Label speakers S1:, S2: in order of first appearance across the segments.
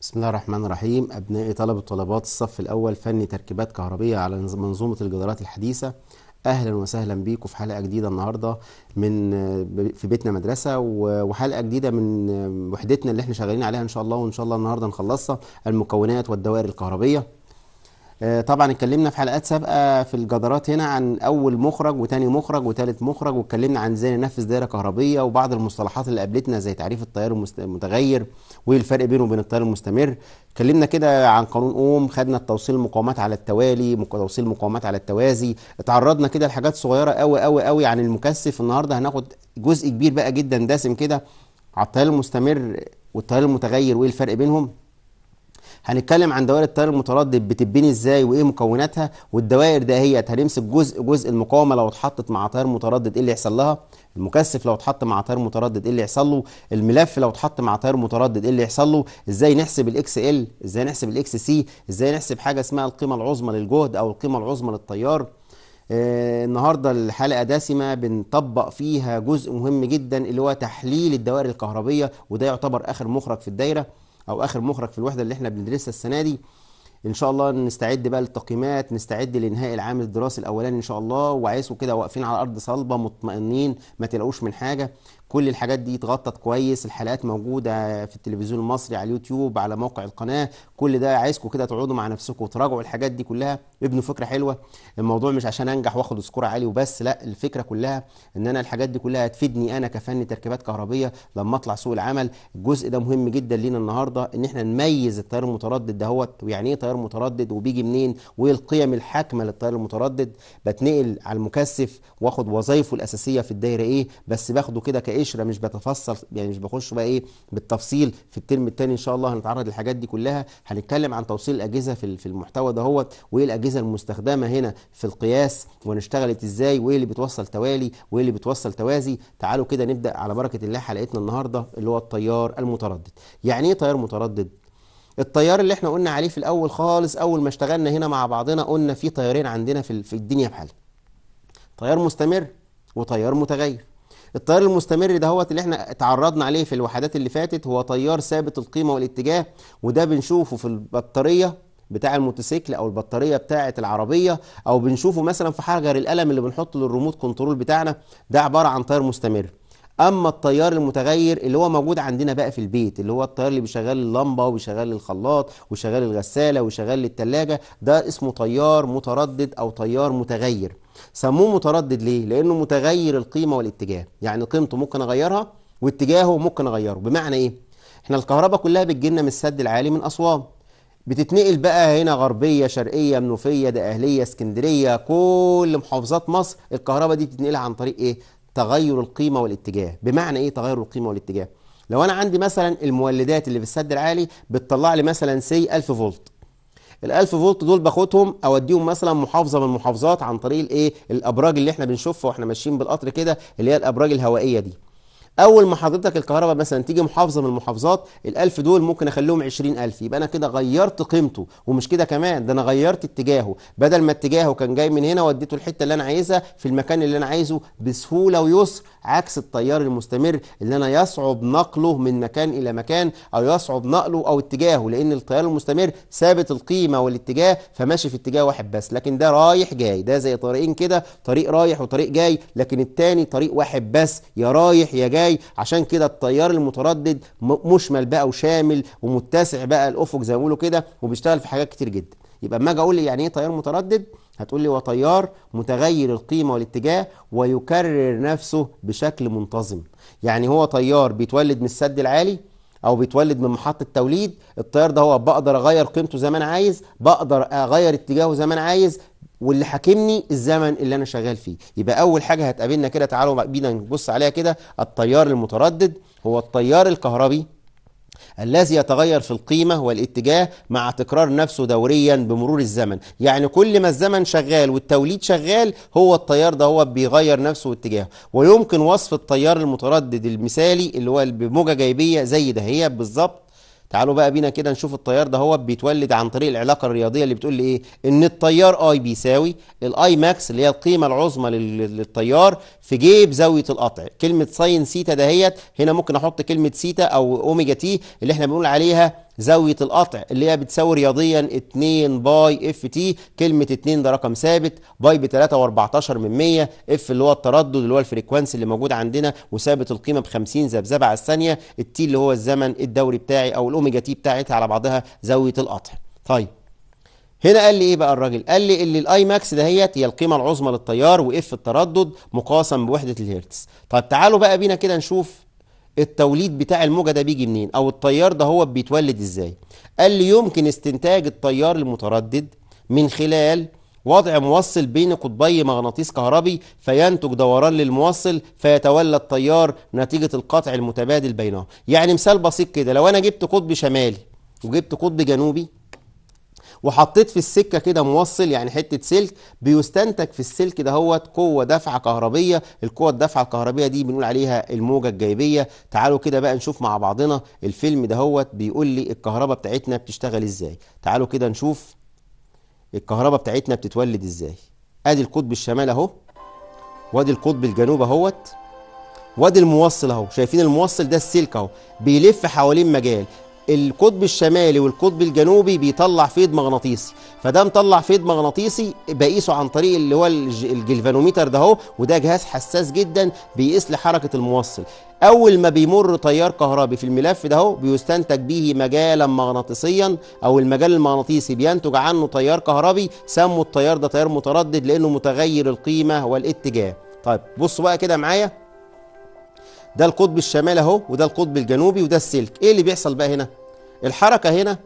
S1: بسم الله الرحمن الرحيم أبنائي طلبة الطلبات الصف الأول فني تركيبات كهربية على منظومة الجدارات الحديثة أهلا وسهلا بيكم في حلقة جديدة النهاردة من في بيتنا مدرسة وحلقة جديدة من وحدتنا اللي احنا شغالين عليها إن شاء الله وإن شاء الله النهاردة نخلصها المكونات والدوائر الكهربية آه، طبعا اتكلمنا في حلقات سابقه في الجدارات هنا عن اول مخرج وتاني مخرج وتالت مخرج واتكلمنا عن ازاي ننفذ دايره كهربيه وبعض المصطلحات اللي قابلتنا زي تعريف التيار المتغير والفرق بينه وبين التيار المستمر اتكلمنا كده عن قانون اوم خدنا التوصيل المقاومات على التوالي توصيل المقاومات على التوازي اتعرضنا كده لحاجات صغيره قوي قوي قوي عن المكثف النهارده هناخد جزء كبير بقى جدا دسم كده على التيار المستمر والتيار المتغير وايه الفرق بينهم هنتكلم عن دوائر التيار المتردد بتتبني ازاي وايه مكوناتها والدوائر دهيت هنمسك جزء جزء المقاومه لو اتحطت مع تيار متردد ايه اللي يحصل لها المكثف لو اتحط مع تيار متردد ايه اللي يحصل له الملف لو اتحط مع تيار متردد ايه اللي يحصل له ازاي نحسب الاكس ال ازاي نحسب الاكس سي ازاي نحسب حاجه اسمها القيمه العظمى للجهد او القيمه العظمى للتيار آه، النهارده الحلقه دسمه بنطبق فيها جزء مهم جدا اللي هو تحليل الدوائر الكهربيه وده يعتبر اخر مخرج في الدايره او اخر مخرج في الوحده اللي احنا بندرسها السنه دي ان شاء الله نستعد بقى للتقييمات نستعد لانهاء العام الدراسي الاولاني ان شاء الله وعايزه كده واقفين على ارض صلبه مطمئنين ما تلاقوش من حاجه كل الحاجات دي اتغطت كويس الحلقات موجوده في التلفزيون المصري على اليوتيوب على موقع القناه كل ده عايزكم كده تقعدوا مع نفسكم وتراجعوا الحاجات دي كلها ابنوا فكره حلوه الموضوع مش عشان انجح واخد سكور عالي وبس لا الفكره كلها ان انا الحاجات دي كلها هتفيدني انا كفني تركيبات كهربيه لما اطلع سوق العمل الجزء ده مهم جدا لينا النهارده ان احنا نميز التيار المتردد دهوت ويعني ايه تيار متردد وبيجي منين وايه القيم الحاكمه للتيار المتردد بتنقل على المكثف واخد وظايفه الاساسيه في الدايره ايه بس باخده كده قشره مش بتفصل يعني مش بخش بقى ايه بالتفصيل في الترم الثاني ان شاء الله هنتعرض للحاجات دي كلها هنتكلم عن توصيل الاجهزه في في المحتوى دهوت وايه الاجهزه المستخدمه هنا في القياس ونشتغلت ازاي وايه اللي بتوصل توالي وايه اللي بتوصل توازي تعالوا كده نبدا على بركه الله حلقتنا النهارده اللي هو التيار المتردد يعني ايه تيار متردد التيار اللي احنا قلنا عليه في الاول خالص اول ما اشتغلنا هنا مع بعضنا قلنا في تيارين عندنا في الدنيا بحالها تيار مستمر وتيار متغير التيار المستمر ده هو اللي احنا اتعرضنا عليه في الوحدات اللي فاتت هو تيار ثابت القيمه والاتجاه وده بنشوفه في البطاريه بتاع الموتوسيكل او البطاريه بتاعه العربيه او بنشوفه مثلا في حجر القلم اللي بنحطه للريموت كنترول بتاعنا ده عباره عن تيار مستمر اما التيار المتغير اللي هو موجود عندنا بقى في البيت اللي هو التيار اللي بيشغل اللمبه وبيشغل الخلاط وشغال الغساله وشغال الثلاجه ده اسمه تيار متردد او تيار متغير سموه متردد ليه لانه متغير القيمه والاتجاه يعني قيمته ممكن اغيرها واتجاهه ممكن اغيره بمعنى ايه احنا الكهرباء كلها بتجيلنا من السد العالي من اسوان بتتنقل بقى هنا غربيه شرقيه منوفيه دقهليه اسكندريه كل محافظات مصر الكهرباء دي بتتنقلها عن طريق ايه تغير القيمه والاتجاه بمعنى ايه تغير القيمه والاتجاه لو انا عندي مثلا المولدات اللي في السد العالي بتطلع لي مثلا سي 1000 فولت ال 1000 فولت دول باخدهم اوديهم مثلا محافظه من المحافظات عن طريق الايه الابراج اللي احنا بنشوفها واحنا ماشيين بالقطر كده اللي هي الابراج الهوائيه دي اول ما حضرتك الكهرباء مثلا تيجي محافظه من المحافظات ال1000 دول ممكن اخليهم 20000 يبقى انا كده غيرت قيمته ومش كده كمان ده انا غيرت اتجاهه بدل ما اتجاهه كان جاي من هنا وديته الحته اللي انا عايزها في المكان اللي انا عايزه بسهوله ويسر عكس التيار المستمر اللي انا يصعب نقله من مكان الى مكان او يصعب نقله او اتجاهه لان التيار المستمر ثابت القيمه والاتجاه فماشي في اتجاه واحد بس لكن ده رايح جاي ده زي طريقين كده طريق رايح وطريق جاي لكن التاني طريق واحد بس يا رايح يا جاي عشان كده التيار المتردد مشمل بقى وشامل ومتسع بقى الافق زي ما بيقولوا كده وبيشتغل في حاجات كتير جدا يبقى اما اجي اقول يعني ايه تيار متردد هتقول لي وطيار متغير القيمه والاتجاه ويكرر نفسه بشكل منتظم يعني هو طيار بيتولد من السد العالي او بيتولد من محطه توليد التيار ده هو بقدر اغير قيمته زي ما انا عايز بقدر اغير اتجاهه زي ما انا عايز واللي حاكمني الزمن اللي انا شغال فيه يبقى اول حاجه هتقابلنا كده تعالوا بينا نبص عليها كده التيار المتردد هو التيار الكهربي الذي يتغير في القيمة والاتجاه مع تكرار نفسه دوريا بمرور الزمن يعني كل ما الزمن شغال والتوليد شغال هو التيار ده هو بيغير نفسه واتجاهه ويمكن وصف التيار المتردد المثالي اللي هو بموجة جايبية زي ده هي بالظبط تعالوا بقى بينا كده نشوف التيار ده هو بيتولد عن طريق العلاقه الرياضيه اللي بتقول لي ايه ان التيار اي بيساوي الاي ماكس اللي هي القيمه العظمى للتيار في جيب زاويه القطع كلمه ساين سيتا دهيت هنا ممكن احط كلمه سيتا او اوميجا تي اللي احنا بنقول عليها زاوية القطع اللي هي بتساوي رياضيا 2 باي اف تي كلمة 2 ده رقم ثابت باي ب 3.14 من 100 اف اللي هو التردد اللي هو الفريكوانسي اللي موجود عندنا وثابت القيمة ب 50 ذبذبة على الثانية التي اللي هو الزمن الدوري بتاعي او الاوميجا تي بتاعتها على بعضها زاوية القطع طيب هنا قال لي ايه بقى الراجل قال لي اللي الاي ماكس دهيت هي القيمه العظمى للتيار واف التردد مقاسا بوحده الهرتز طيب تعالوا بقى بينا كده نشوف التوليد بتاع الموجة ده بيجي منين أو التيار ده هو بيتولد إزاي قال لي يمكن استنتاج التيار المتردد من خلال وضع موصل بين قطبي مغناطيس كهربي فينتج دوران للموصل فيتولى التيار نتيجة القطع المتبادل بينهم يعني مثال بسيط كده لو أنا جبت قطب شمالي وجبت قطب جنوبي وحطيت في السكه كده موصل يعني حته سلك بيستنتج في السلك دهوت قوه دفعه كهربيه القوه الدفعه الكهربيه دي بنقول عليها الموجه الجايبيه تعالوا كده بقى نشوف مع بعضنا الفيلم دهوت بيقول لي الكهرباء بتاعتنا بتشتغل ازاي تعالوا كده نشوف الكهرباء بتاعتنا بتتولد ازاي ادي القطب الشمال اهو وادي القطب الجنوب اهوت وادي الموصل اهو شايفين الموصل ده السلك اهو بيلف حوالين مجال القطب الشمالي والقطب الجنوبي بيطلع فيض مغناطيسي فده مطلع فيض مغناطيسي بقيسه عن طريق اللي هو الجلفانوميتر ده هو وده جهاز حساس جدا بيقيس لحركه الموصل اول ما بيمر تيار كهربي في الملف ده هو بيستنتج به مجالا مغناطيسيا او المجال المغناطيسي بينتج عنه تيار كهربي سموا التيار ده تيار متردد لانه متغير القيمه والاتجاه طيب بصوا بقى كده معايا ده القطب الشمالي اهو وده القطب الجنوبي وده السلك ايه اللي بيحصل بقى هنا الحركه هنا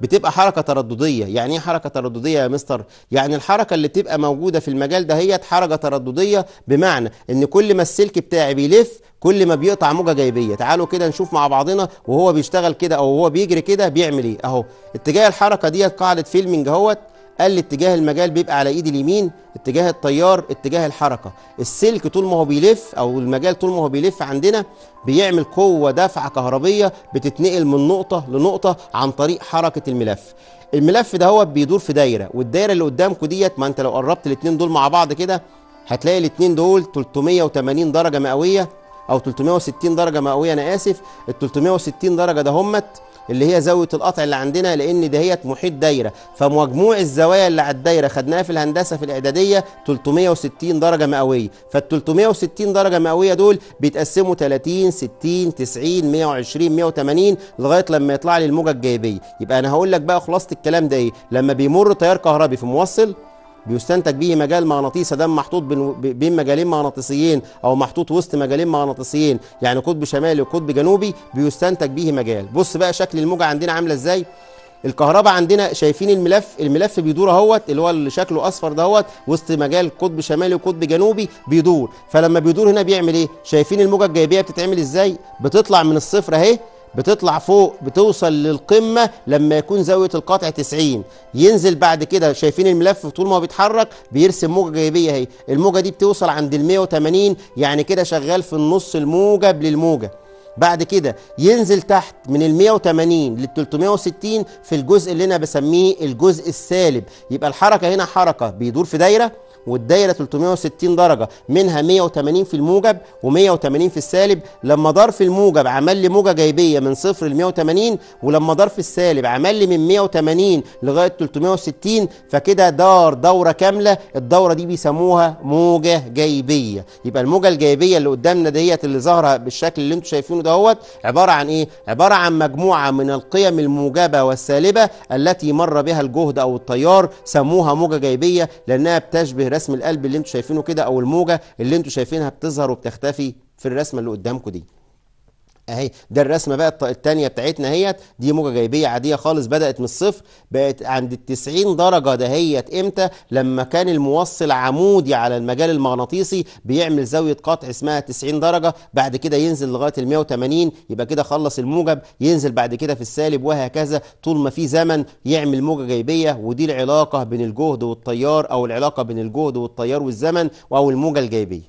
S1: بتبقى حركه تردديه يعني ايه حركه تردديه يا مستر يعني الحركه اللي بتبقى موجوده في المجال ده هي حركه تردديه بمعنى ان كل ما السلك بتاعي بيلف كل ما بيقطع موجه جايبيه تعالوا كده نشوف مع بعضنا وهو بيشتغل كده او هو بيجري كده بيعمل ايه اهو اتجاه الحركه ديت قاعده فيلمنج اهوت قال لي اتجاه المجال بيبقى على ايدي اليمين اتجاه التيار اتجاه الحركه السلك طول ما هو بيلف او المجال طول ما هو بيلف عندنا بيعمل قوه دفعة كهربيه بتتنقل من نقطه لنقطه عن طريق حركه الملف الملف ده هو بيدور في دايره والدايره اللي قدامكم ديت ما انت لو قربت الاثنين دول مع بعض كده هتلاقي الاثنين دول 380 درجه مئويه او 360 درجه مئويه انا اسف ال 360 درجه ده همت اللي هي زاويه القطع اللي عندنا لان دهيت محيط دايره فمجموع الزوايا اللي على الدايره خدناها في الهندسه في الاعداديه 360 درجه مئويه فال 360 درجه مئويه دول بيتقسموا 30 60 90 120 180 لغايه لما يطلع لي الموجه الجاذبيه يبقى انا هقول لك بقى خلاصه الكلام ده ايه لما بيمر تيار كهربي في موصل بيستنتج به مجال مغناطيسي ده محطوط بين مجالين مغناطيسيين او محطوط وسط مجالين مغناطيسيين يعني قطب شمالي وقطب جنوبي بيستنتج به مجال بص بقى شكل الموجه عندنا عامله ازاي الكهرباء عندنا شايفين الملف الملف بيدور اهوت اللي هو اللي شكله اصفر دهوت وسط مجال قطب شمالي وقطب جنوبي بيدور فلما بيدور هنا بيعمل ايه شايفين الموجه الجايبيه بتتعمل ازاي بتطلع من الصفر اهي بتطلع فوق بتوصل للقمة لما يكون زاوية القطع 90 ينزل بعد كده شايفين الملف طول ما هو بيتحرك بيرسم موجة جايبية اهي الموجة دي بتوصل عند ال 180 يعني كده شغال في النص الموجب للموجة بعد كده ينزل تحت من ال 180 لل 360 في الجزء اللي انا بسميه الجزء السالب يبقى الحركة هنا حركة بيدور في دايرة والدايره 360 درجه منها 180 في الموجب و180 في السالب لما ضرف الموجب عمل لي موجه جايبيه من صفر ل 180 ولما ضرف السالب عمل لي من 180 لغايه 360 فكده دار دوره كامله الدوره دي بيسموها موجه جايبيه يبقى الموجه الجايبيه اللي قدامنا ديت اللي ظاهره بالشكل اللي انتم شايفينه دهوت عباره عن ايه عباره عن مجموعه من القيم الموجبه والسالبه التي مر بها الجهد او التيار سموها موجه جايبيه لانها بتشبه رسم القلب اللي انتوا شايفينه كده او الموجه اللي انتوا شايفينها بتظهر وبتختفي في الرسمه اللي قدامكم دي اهي ده الرسمه بقى الثانيه بتاعتنا اهيت دي موجه جايبيه عاديه خالص بدات من الصفر بقت عند ال 90 درجه دهيت امتى لما كان الموصل عمودي على المجال المغناطيسي بيعمل زاويه قطع اسمها 90 درجه بعد كده ينزل لغايه ال 180 يبقى كده خلص الموجب ينزل بعد كده في السالب وهكذا طول ما في زمن يعمل موجه جايبيه ودي العلاقه بين الجهد والتيار او العلاقه بين الجهد والتيار والزمن او الموجه الجايبيه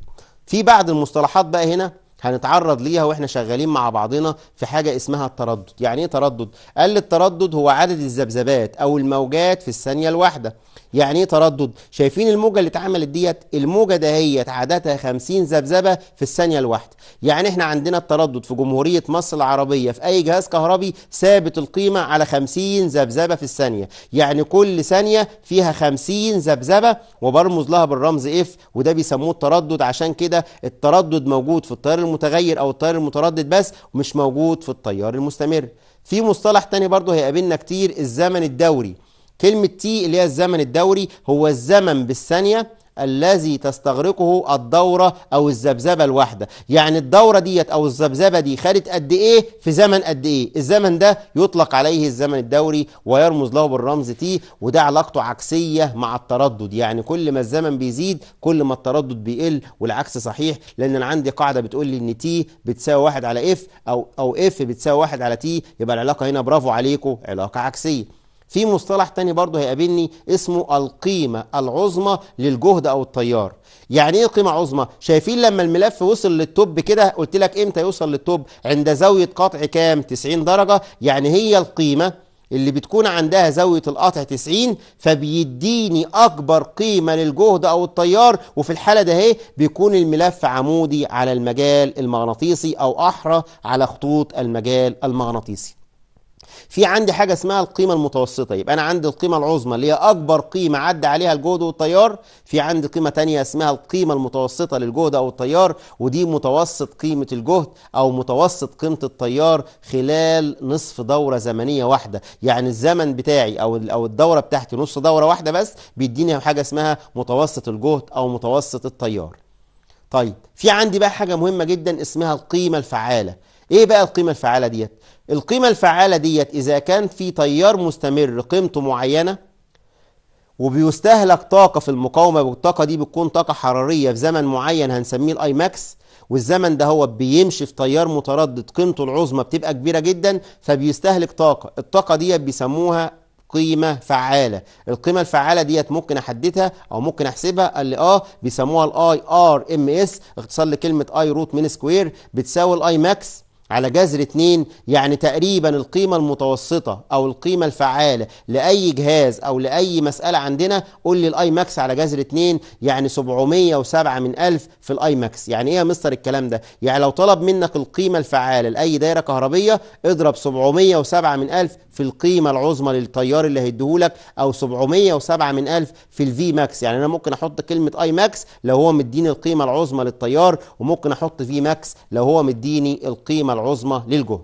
S1: في بعض المصطلحات بقى هنا هنتعرض ليها واحنا شغالين مع بعضنا في حاجة اسمها التردد يعني ايه تردد؟ قال التردد هو عدد الذبذبات او الموجات في الثانية الواحدة يعني ايه تردد شايفين الموجه اللي اتعملت ديت الموجه دهيت عادتها 50 ذبذبه في الثانيه الواحده يعني احنا عندنا التردد في جمهوريه مصر العربيه في اي جهاز كهربي ثابت القيمه على 50 ذبذبه في الثانيه يعني كل ثانيه فيها 50 ذبذبه وبرمز لها بالرمز اف وده بيسموه التردد عشان كده التردد موجود في التيار المتغير او التيار المتردد بس ومش موجود في التيار المستمر في مصطلح تاني برضه هيقابلنا كتير الزمن الدوري كلمة تي اللي هي الزمن الدوري هو الزمن بالثانية الذي تستغرقه الدورة أو الذبذبة الواحدة يعني الدورة ديت أو الذبذبة دي خدت قد إيه في زمن قد إيه الزمن ده يطلق عليه الزمن الدوري ويرمز له بالرمز تي وده علاقته عكسية مع التردد يعني كل ما الزمن بيزيد كل ما التردد بيقل والعكس صحيح لأن أنا عندي قاعدة بتقول لي إن تي بتساوي واحد على إف أو أو إف بتساوي واحد على تي يبقى العلاقة هنا برافو عليكم علاقة عكسية في مصطلح تاني برضه هيقابلني اسمه القيمة العظمى للجهد أو التيار يعني ايه قيمة عظمى؟ شايفين لما الملف وصل للتوب كده قلت لك امتى يوصل للتوب؟ عند زاوية قطع كام؟ 90 درجة يعني هي القيمة اللي بتكون عندها زاوية القطع 90 فبيديني أكبر قيمة للجهد أو التيار وفي الحالة ده إيه؟ بيكون الملف عمودي على المجال المغناطيسي أو أحرى على خطوط المجال المغناطيسي في عندي حاجة اسمها القيمة المتوسطة يبقى أنا عندي القيمة العظمى اللي هي أكبر قيمة عدى عليها الجهد والتيار في عندي قيمة تانية اسمها القيمة المتوسطة للجهد أو التيار ودي متوسط قيمة الجهد أو متوسط قيمة التيار خلال نصف دورة زمنية واحدة يعني الزمن بتاعي أو أو الدورة بتاعتي نص دورة واحدة بس بيديني حاجة اسمها متوسط الجهد أو متوسط التيار طيب في عندي بقى حاجة مهمة جدا اسمها القيمة الفعالة ايه بقى القيمة الفعالة ديت القيمة الفعالة ديت إذا كان في تيار مستمر قيمته معينة وبيستهلك طاقة في المقاومة والطاقة دي بتكون طاقة حرارية في زمن معين هنسميه الاي ماكس والزمن ده هو بيمشي في تيار متردد قيمته العظمى بتبقى كبيرة جدا فبيستهلك طاقة الطاقة ديت بيسموها قيمة فعالة القيمة الفعالة ديت ممكن احددها او ممكن احسبها قال لي اه بيسموها الاي ار ام اس اختصار لكلمة اي روت من سكوير بتساوي الاي ماكس على جذر 2 يعني تقريبا القيمة المتوسطة أو القيمة الفعالة لأي جهاز أو لأي مسألة عندنا قول لي الأي ماكس على جذر 2 يعني 707 من 1000 في الأي ماكس يعني إيه يا مستر الكلام ده؟ يعني لو طلب منك القيمة الفعالة لأي دايرة كهربية اضرب 707 من 1000 في القيمة العظمى للتيار اللي هيديهولك أو 707 من 1000 في الفي ماكس يعني أنا ممكن أحط كلمة أي ماكس لو هو مديني القيمة العظمى للتيار وممكن أحط في ماكس لو هو مديني القيمة العظمى للجهد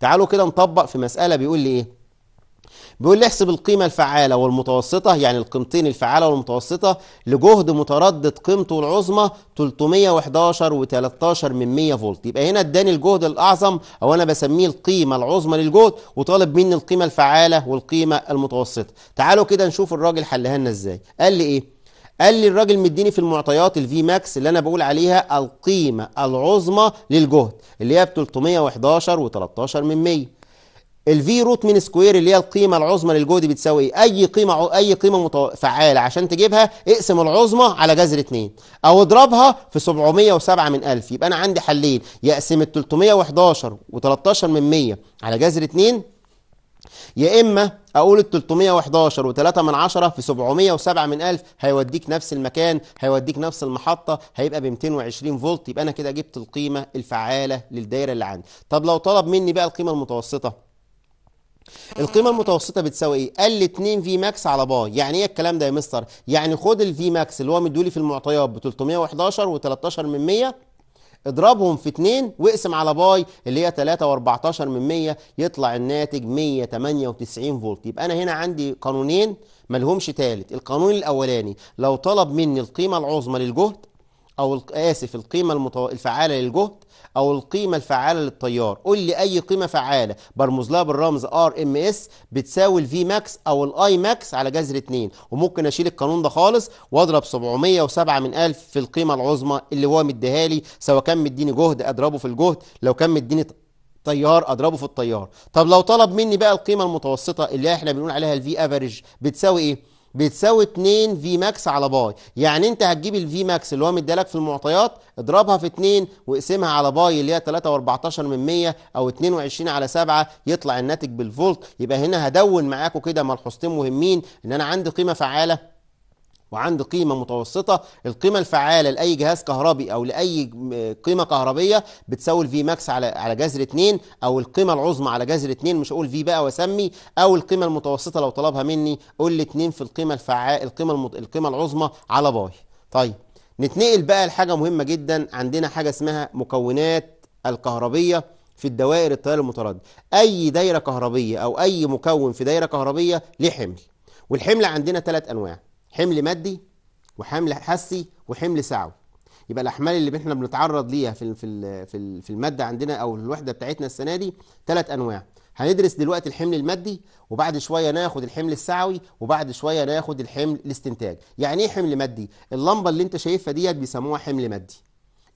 S1: تعالوا كده نطبق في مسألة بيقول لي إيه بيقول لي احسب القيمة الفعالة والمتوسطة يعني القيمتين الفعالة والمتوسطة لجهد متردد قيمته العظمى 311 و13 من 100 فولت يبقى هنا اداني الجهد الأعظم أو أنا بسميه القيمة العظمى للجهد وطالب مني القيمة الفعالة والقيمة المتوسطة تعالوا كده نشوف الراجل حلها لنا إزاي قال لي إيه قال لي الراجل مديني في المعطيات الفي ماكس اللي انا بقول عليها القيمه العظمى للجهد اللي هي ب 311 و13 من 100 الفي روت من سكوير اللي هي القيمه العظمى للجهد بتساوي ايه اي قيمه اي قيمه فعاله عشان تجيبها اقسم العظمى على جذر 2 او اضربها في 707 من 1000 يبقى انا عندي حلين يا اقسم ال 311 و13 من 100 على جذر 2 يا اما اقول ال 311 و3 من 10 في 707 من 1000 هيوديك نفس المكان هيوديك نفس المحطه هيبقى ب 220 فولت يبقى انا كده جبت القيمه الفعاله للدايره اللي عندي طب لو طلب مني بقى القيمه المتوسطه القيمة المتوسطة بتساوي ايه؟ ال 2 في ماكس على باي، يعني ايه الكلام ده يا مستر؟ يعني خد الفي ماكس اللي هو مديهولي في المعطيات ب 311 و13 من 100 اضربهم في 2 واقسم على باي اللي هي 3 و14 من 100 يطلع الناتج 198 فولت يبقى انا هنا عندي قانونين ملهمش تالت القانون الاولاني لو طلب مني القيمه العظمى للجهد او اسف القيمه الفعاله للجهد او القيمه الفعاله للتيار قول لي اي قيمه فعاله برمز لها بالرمز ار ام اس بتساوي الفي ماكس او الاي ماكس على جذر 2 وممكن اشيل القانون ده خالص واضرب 707 من 1000 في القيمه العظمى اللي هو مديها لي سواء كان مديني جهد اضربه في الجهد لو كان مديني تيار اضربه في التيار طب لو طلب مني بقى القيمه المتوسطه اللي احنا بنقول عليها الفي افريج بتساوي ايه بتساوي 2 في ماكس على باي يعني انت هتجيب الفي ماكس اللي هو مديلك في المعطيات اضربها في 2 واقسمها على باي اللي هي 3.14 من 100 او 22 على 7 يطلع الناتج بالفولت يبقى هنا هدون معاكم كده ملحوظتين مهمين ان انا عندي قيمه فعاله وعنده قيمة متوسطة القيمة الفعالة لأي جهاز كهربي أو لأي قيمة كهربية بتساوي الفي ماكس على على جذر 2 أو القيمة العظمى على جذر 2 مش أقول في بقى وأسمي أو القيمة المتوسطة لو طلبها مني قول لي 2 في القيمة الفعالة القيمة المت... القيمة العظمى على باي طيب نتنقل بقى لحاجة مهمة جدا عندنا حاجة اسمها مكونات الكهربية في الدوائر التيار المتردد أي دايرة كهربية أو أي مكون في دايرة كهربية ليه حمل والحمل عندنا ثلاث أنواع حمل مادي وحمل حسي وحمل سعوي يبقى الاحمال اللي احنا بنتعرض ليها في في في الماده عندنا او الوحده بتاعتنا السنه دي ثلاث انواع هندرس دلوقتي الحمل المادي وبعد شويه ناخد الحمل السعوي وبعد شويه ناخد الحمل الاستنتاج يعني ايه حمل مادي اللمبه اللي انت شايفها ديت بيسموها حمل مادي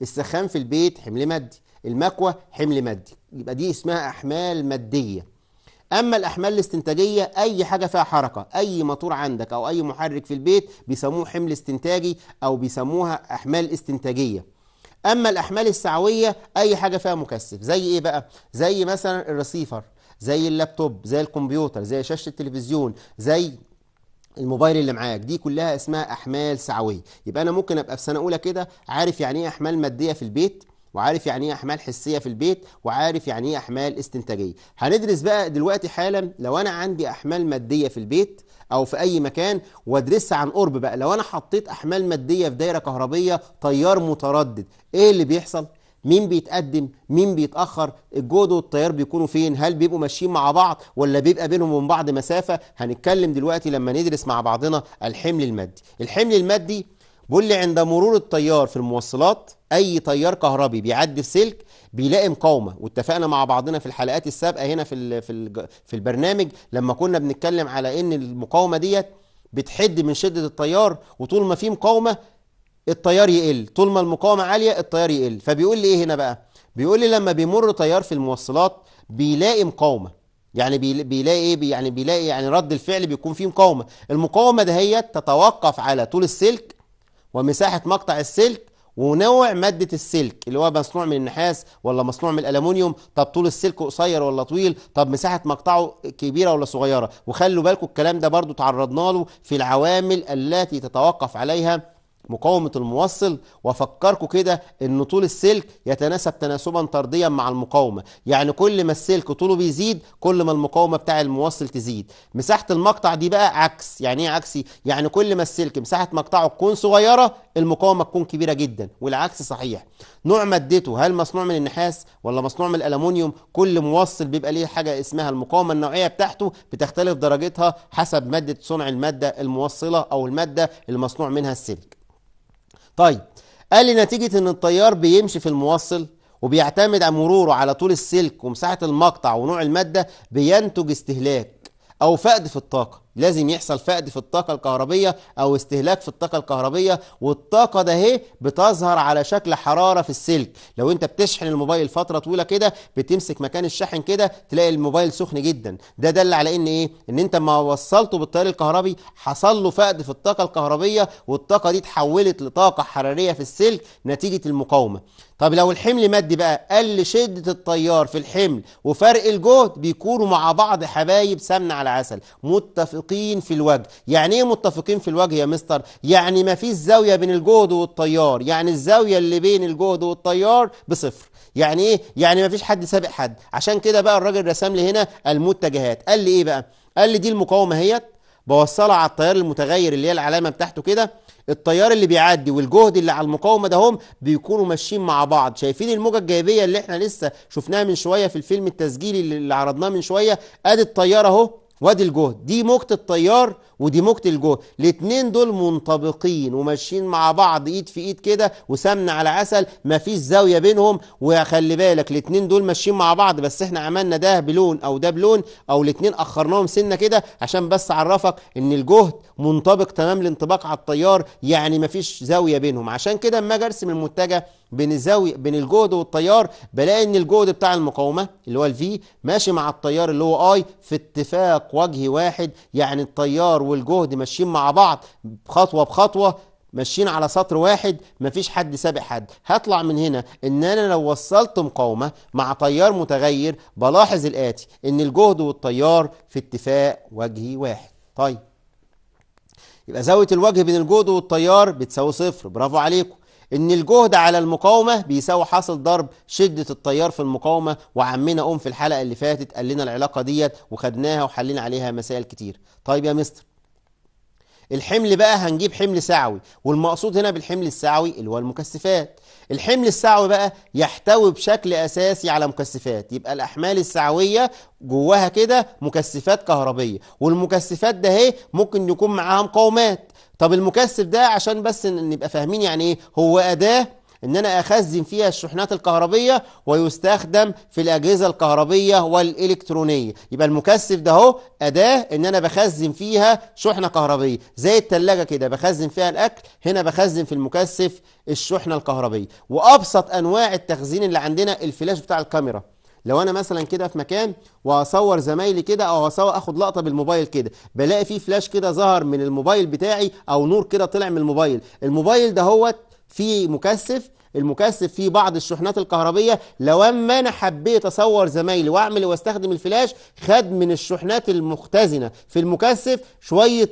S1: السخان في البيت حمل مادي المكوه حمل مادي يبقى دي اسمها احمال ماديه اما الاحمال الاستنتاجيه اي حاجه فيها حركه اي موتور عندك او اي محرك في البيت بيسموه حمل استنتاجي او بيسموها احمال استنتاجيه اما الاحمال السعويه اي حاجه فيها مكثف زي ايه بقى زي مثلا الرسيفر زي اللابتوب زي الكمبيوتر زي شاشه التلفزيون زي الموبايل اللي معاك دي كلها اسمها احمال سعويه يبقى انا ممكن ابقى في سنه اولى كده عارف يعني ايه احمال ماديه في البيت وعارف يعني ايه احمال حسيه في البيت وعارف يعني ايه احمال استنتاجيه هندرس بقى دلوقتي حالا لو انا عندي احمال ماديه في البيت او في اي مكان وادرسها عن قرب بقى لو انا حطيت احمال ماديه في دايره كهربيه تيار متردد ايه اللي بيحصل مين بيتقدم مين بيتاخر الجود والتيار بيكونوا فين هل بيبقوا ماشيين مع بعض ولا بيبقى بينهم وبين بعض مسافه هنتكلم دلوقتي لما ندرس مع بعضنا الحمل المادي الحمل المادي بيقول لي عند مرور التيار في الموصلات اي تيار كهربي بيعدي في سلك بيلاقي مقاومه واتفقنا مع بعضنا في الحلقات السابقه هنا في في في البرنامج لما كنا بنتكلم على ان المقاومه ديت بتحد من شده التيار وطول ما في مقاومه التيار يقل طول ما المقاومه عاليه التيار يقل فبيقول لي ايه هنا بقى بيقول لي لما بيمر تيار في الموصلات بيلاقي مقاومه يعني بيلاقي ايه يعني بيلاقي يعني رد الفعل بيكون فيه مقاومه المقاومه دهيت تتوقف على طول السلك ومساحة مقطع السلك ونوع مادة السلك اللي هو مصنوع من النحاس ولا مصنوع من الالومنيوم طب طول السلك قصير ولا طويل طب مساحة مقطعه كبيرة ولا صغيرة وخلوا بالكم الكلام ده برضو تعرضنا له في العوامل التي تتوقف عليها مقاومة الموصل وافكركم كده ان طول السلك يتناسب تناسبا طرديا مع المقاومة يعني كل ما السلك طوله بيزيد كل ما المقاومة بتاع الموصل تزيد مساحة المقطع دي بقى عكس يعني ايه عكسي يعني كل ما السلك مساحة مقطعه تكون صغيرة المقاومة تكون كبيرة جدا والعكس صحيح نوع مادته هل مصنوع من النحاس ولا مصنوع من الالومنيوم كل موصل بيبقى ليه حاجة اسمها المقاومة النوعية بتاعته بتختلف درجتها حسب مادة صنع المادة الموصلة او المادة المصنوع منها السلك طيب قال لي نتيجة ان التيار بيمشي في الموصل وبيعتمد على مروره على طول السلك ومساحة المقطع ونوع المادة بينتج استهلاك او فقد في الطاقة لازم يحصل فقد في الطاقة الكهربية أو استهلاك في الطاقة الكهربية والطاقة ده هي بتظهر على شكل حرارة في السلك لو أنت بتشحن الموبايل فترة طويلة كده بتمسك مكان الشحن كده تلاقي الموبايل سخن جدا ده دل على إن إيه إن أنت ما وصلته بالتيار الكهربي حصل له فقد في الطاقة الكهربية والطاقة دي اتحولت لطاقة حرارية في السلك نتيجة المقاومة طب لو الحمل مادي بقى قل شدة التيار في الحمل وفرق الجهد بيكونوا مع بعض حبايب سمنة على عسل متفق متفقين في الوجه يعني ايه متفقين في الوجه يا مستر يعني ما فيش زاويه بين الجهد والطيار يعني الزاويه اللي بين الجهد والطيار بصفر يعني ايه يعني ما فيش حد سابق حد عشان كده بقى الراجل رسم لي هنا المتجهات قال لي ايه بقى قال لي دي المقاومه اهيت بوصلها على التيار المتغير اللي هي العلامه بتاعته كده التيار اللي بيعدي والجهد اللي على المقاومه ده هم بيكونوا ماشيين مع بعض شايفين الموجه الجايبيه اللي احنا لسه شفناها من شويه في الفيلم التسجيلي اللي عرضناه من شويه ادي التيار اهو وادي الجهد دي موجة التيار ودي موجة الجهد الاتنين دول منطبقين وماشيين مع بعض ايد في ايد كده وسمنة على عسل مفيش زاوية بينهم وخلي بالك الاتنين دول ماشيين مع بعض بس احنا عملنا ده بلون او ده بلون او الاتنين اخرناهم سنة كده عشان بس اعرفك ان الجهد منطبق تمام الانطباق على التيار يعني مفيش زاوية بينهم عشان كده اما اجي ارسم المتجه بين الزاوية بين الجهد والتيار بلاقي ان الجهد بتاع المقاومة اللي هو الفي ماشي مع التيار اللي هو اي في اتفاق وجه واحد يعني التيار والجهد ماشيين مع بعض خطوة بخطوة ماشيين على سطر واحد مفيش حد سابق حد هطلع من هنا ان انا لو وصلت مقاومة مع تيار متغير بلاحظ الاتي ان الجهد والتيار في اتفاق وجهي واحد طيب يبقى زاوية الوجه بين الجهد والتيار بتساوي صفر برافو عليكم ان الجهد على المقاومه بيساوي حاصل ضرب شده التيار في المقاومه وعمنا ام في الحلقه اللي فاتت قال لنا العلاقه ديت وخدناها وحلينا عليها مسائل كتير طيب يا مستر الحمل بقى هنجيب حمل سعوي والمقصود هنا بالحمل السعوي اللي هو المكثفات الحمل السعوي بقى يحتوي بشكل اساسي على مكثفات يبقى الاحمال السعويه جواها كده مكثفات كهربيه والمكثفات ده اهي ممكن يكون معاها مقاومات طب المكثف ده عشان بس نبقى فاهمين يعني ايه هو اداه ان انا اخزن فيها الشحنات الكهربيه ويستخدم في الاجهزه الكهربيه والالكترونيه يبقى المكثف ده اهو اداه ان انا بخزن فيها شحنه كهربيه زي الثلاجه كده بخزن فيها الاكل هنا بخزن في المكثف الشحنه الكهربيه وابسط انواع التخزين اللي عندنا الفلاش بتاع الكاميرا لو انا مثلا كده في مكان وهصور زمايلي كده او هصور اخد لقطه بالموبايل كده بلاقي فيه فلاش كده ظهر من الموبايل بتاعي او نور كده طلع من الموبايل الموبايل ده هوت في مكثف المكثف فيه بعض الشحنات الكهربية لو اما انا حبيت اصور زمايلي واعمل واستخدم الفلاش خد من الشحنات المختزنة في المكثف شوية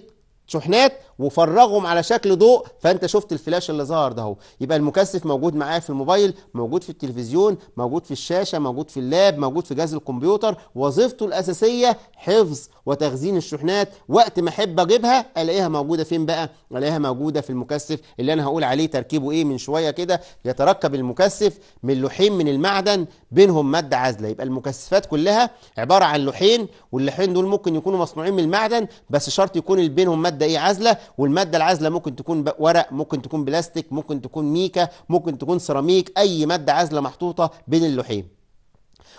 S1: شحنات وفرغهم على شكل ضوء فانت شفت الفلاش اللي ظهر ده اهو يبقى المكثف موجود معايا في الموبايل موجود في التلفزيون موجود في الشاشه موجود في اللاب موجود في جهاز الكمبيوتر وظيفته الاساسيه حفظ وتخزين الشحنات وقت ما احب اجيبها الاقيها موجوده فين بقى الاقيها موجوده في المكثف اللي انا هقول عليه تركيبه ايه من شويه كده يتركب المكثف من لوحين من المعدن بينهم ماده عازله يبقى المكثفات كلها عباره عن لوحين واللوحين دول ممكن يكونوا مصنوعين من المعدن بس شرط يكون بينهم ماده ايه عازله والماده العازله ممكن تكون ورق ممكن تكون بلاستيك ممكن تكون ميكا ممكن تكون سيراميك اي ماده عازله محطوطه بين اللوحين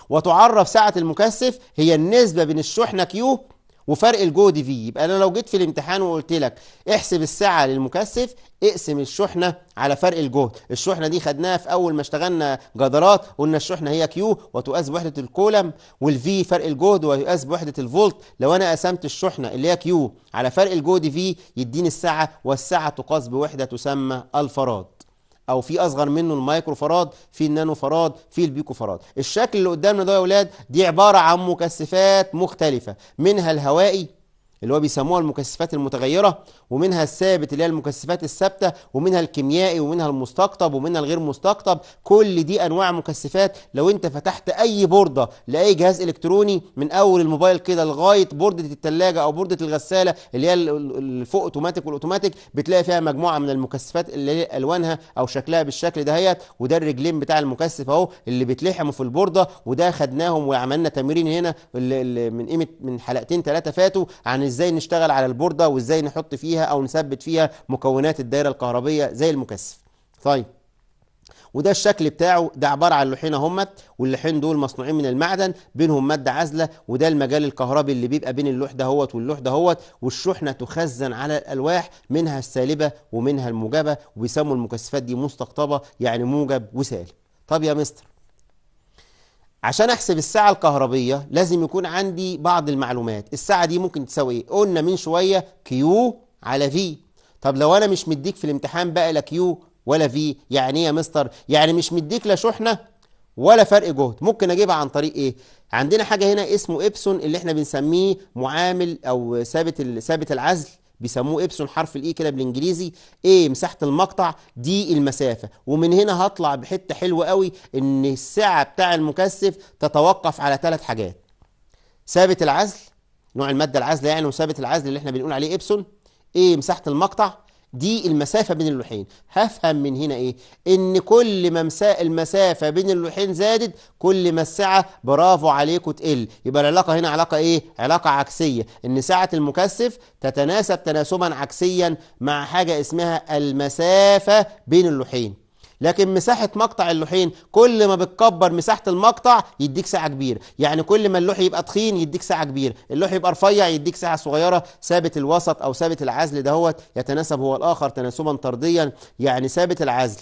S1: وتعرف سعه المكثف هي النسبه بين الشحنه كيو وفرق الجهد في يبقى انا لو جيت في الامتحان وقلت لك احسب الساعه للمكثف اقسم الشحنه على فرق الجهد الشحنه دي خدناها في اول ما اشتغلنا جدارات قلنا الشحنه هي كيو وتقاس بوحده الكولم والفي فرق الجهد ويقاس بوحده الفولت لو انا قسمت الشحنه اللي هي كيو على فرق الجهد في يديني الساعه والساعه تقاس بوحده تسمى الفراد او في اصغر منه المايكرو فراد في النانو فراد في البيكو فراد الشكل اللي قدامنا ده يا اولاد دي عباره عن مكثفات مختلفه منها الهوائي اللي هو بيسموها المكثفات المتغيره ومنها الثابت اللي هي المكثفات الثابته ومنها الكيميائي ومنها المستقطب ومنها الغير مستقطب كل دي انواع مكثفات لو انت فتحت اي بورده لاي جهاز الكتروني من اول الموبايل كده لغايه بورده الثلاجه او بورده الغساله اللي هي الفوق اوتوماتيك والاوتوماتيك بتلاقي فيها مجموعه من المكثفات اللي هي الوانها او شكلها بالشكل دهيت وده الرجلين بتاع المكثف اهو اللي بيتلحموا في البورده وده خدناهم وعملنا تمرين هنا من قيمه من حلقتين ثلاثه فاتوا عن ازاي نشتغل على البوردة وازاي نحط فيها او نثبت فيها مكونات الدائرة الكهربية زي المكثف طيب وده الشكل بتاعه ده عباره عن لوحين اهمت واللوحين دول مصنوعين من المعدن بينهم ماده عازله وده المجال الكهربي اللي بيبقى بين اللوح دهوت واللوح دهوت والشحنه تخزن على الالواح منها السالبه ومنها الموجبه وبيسموا المكثفات دي مستقطبه يعني موجب وسالب طب يا مستر عشان احسب الساعة الكهربية لازم يكون عندي بعض المعلومات الساعة دي ممكن تساوي ايه قلنا من شوية كيو على في طب لو انا مش مديك في الامتحان بقى لا كيو ولا في يعني ايه يا مستر يعني مش مديك لا شحنة ولا فرق جهد ممكن اجيبها عن طريق ايه عندنا حاجة هنا اسمه ابسون اللي احنا بنسميه معامل او ثابت ثابت العزل بيسموه ابسون حرف الاي كده بالانجليزي ايه مساحه المقطع دي المسافه ومن هنا هطلع بحته حلوه قوي ان السعه بتاع المكثف تتوقف على ثلاث حاجات ثابت العزل نوع الماده العازله يعني وثابت العزل اللي احنا بنقول عليه ابسون ايه مساحه المقطع دي المسافة بين اللوحين هفهم من هنا ايه ان كل ما المسافة بين اللوحين زادت كل ما السعة برافو عليكم تقل يبقى العلاقة هنا علاقة ايه علاقة عكسية ان سعة المكثف تتناسب تناسبا عكسيا مع حاجة اسمها المسافة بين اللوحين لكن مساحه مقطع اللوحين كل ما بتكبر مساحه المقطع يديك ساعه كبيره يعني كل ما اللوح يبقى تخين يديك ساعه كبيره اللوح يبقى رفيع يديك ساعه صغيره ثابت الوسط او ثابت العزل دهوت يتناسب هو الاخر تناسبا طرديا يعني ثابت العزل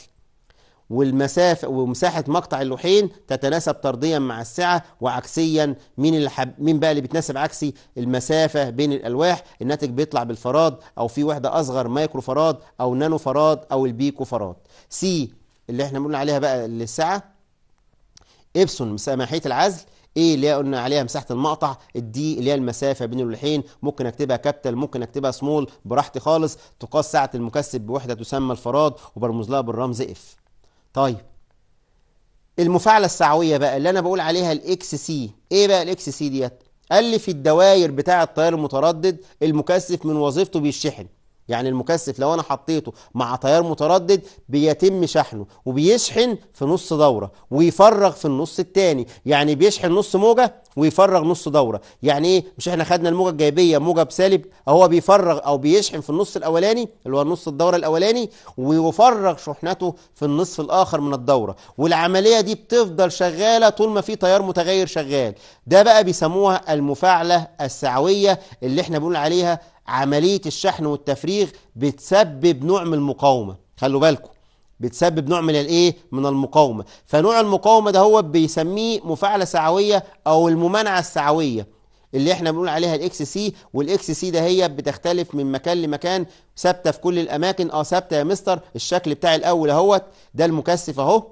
S1: والمسافة ومساحة مقطع اللوحين تتناسب طرديا مع السعة وعكسيا مين اللي مين بقى اللي بيتناسب عكسي المسافة بين الألواح الناتج بيطلع بالفراد أو في وحدة أصغر مايكرو فراد أو نانو فراد أو البيكو فراد سي اللي احنا بنقول عليها بقى للسعه إبسون مساحية العزل ايه اللي هي قلنا عليها مساحه المقطع الدي اللي هي المسافه بين اللوحين ممكن اكتبها كابيتال ممكن اكتبها سمول براحتي خالص تقاس سعه المكثف بوحده تسمى الفراد وبرمز لها بالرمز اف طيب المفاعله السعويه بقى اللي انا بقول عليها الاكس سي ايه بقى الاكس سي ديت قال لي في الدوائر بتاع التيار المتردد المكثف من وظيفته بيشحن يعني المكثف لو انا حطيته مع تيار متردد بيتم شحنه وبيشحن في نص دوره ويفرغ في النص الثاني يعني بيشحن نص موجه ويفرغ نص دوره يعني ايه مش احنا خدنا الموجه الجايبيه موجه بسالب هو بيفرغ او بيشحن في النص الاولاني اللي هو نص الدوره الاولاني ويفرغ شحنته في النصف الاخر من الدوره والعمليه دي بتفضل شغاله طول ما في تيار متغير شغال ده بقى بيسموها المفاعله السعويه اللي احنا بنقول عليها عملية الشحن والتفريغ بتسبب نوع من المقاومة خلوا بالكم بتسبب نوع من الايه من المقاومة فنوع المقاومة ده هو بيسميه مفاعلة سعوية او الممانعة السعوية اللي احنا بنقول عليها الاكس سي والاكس سي ده هي بتختلف من مكان لمكان ثابته في كل الاماكن اه ثابته يا مستر الشكل بتاع الاول اهوت ده المكثف اهو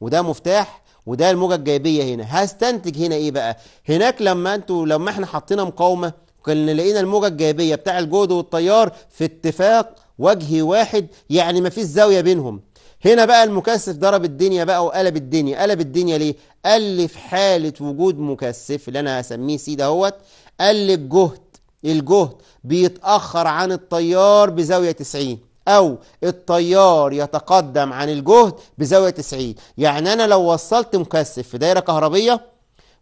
S1: وده مفتاح وده الموجه الجايبيه هنا هستنتج هنا ايه بقى هناك لما انتوا لما احنا حطينا مقاومه كان لقينا الموجة الجاذبية بتاع الجهد والتيار في اتفاق وجهي واحد يعني ما فيش زاوية بينهم هنا بقى المكثف ضرب الدنيا بقى وقلب الدنيا قلب الدنيا ليه قال لي في حالة وجود مكثف اللي انا هسميه سي دهوت لي الجهد الجهد بيتأخر عن التيار بزاوية 90 أو التيار يتقدم عن الجهد بزاوية 90 يعني أنا لو وصلت مكثف في دايرة كهربية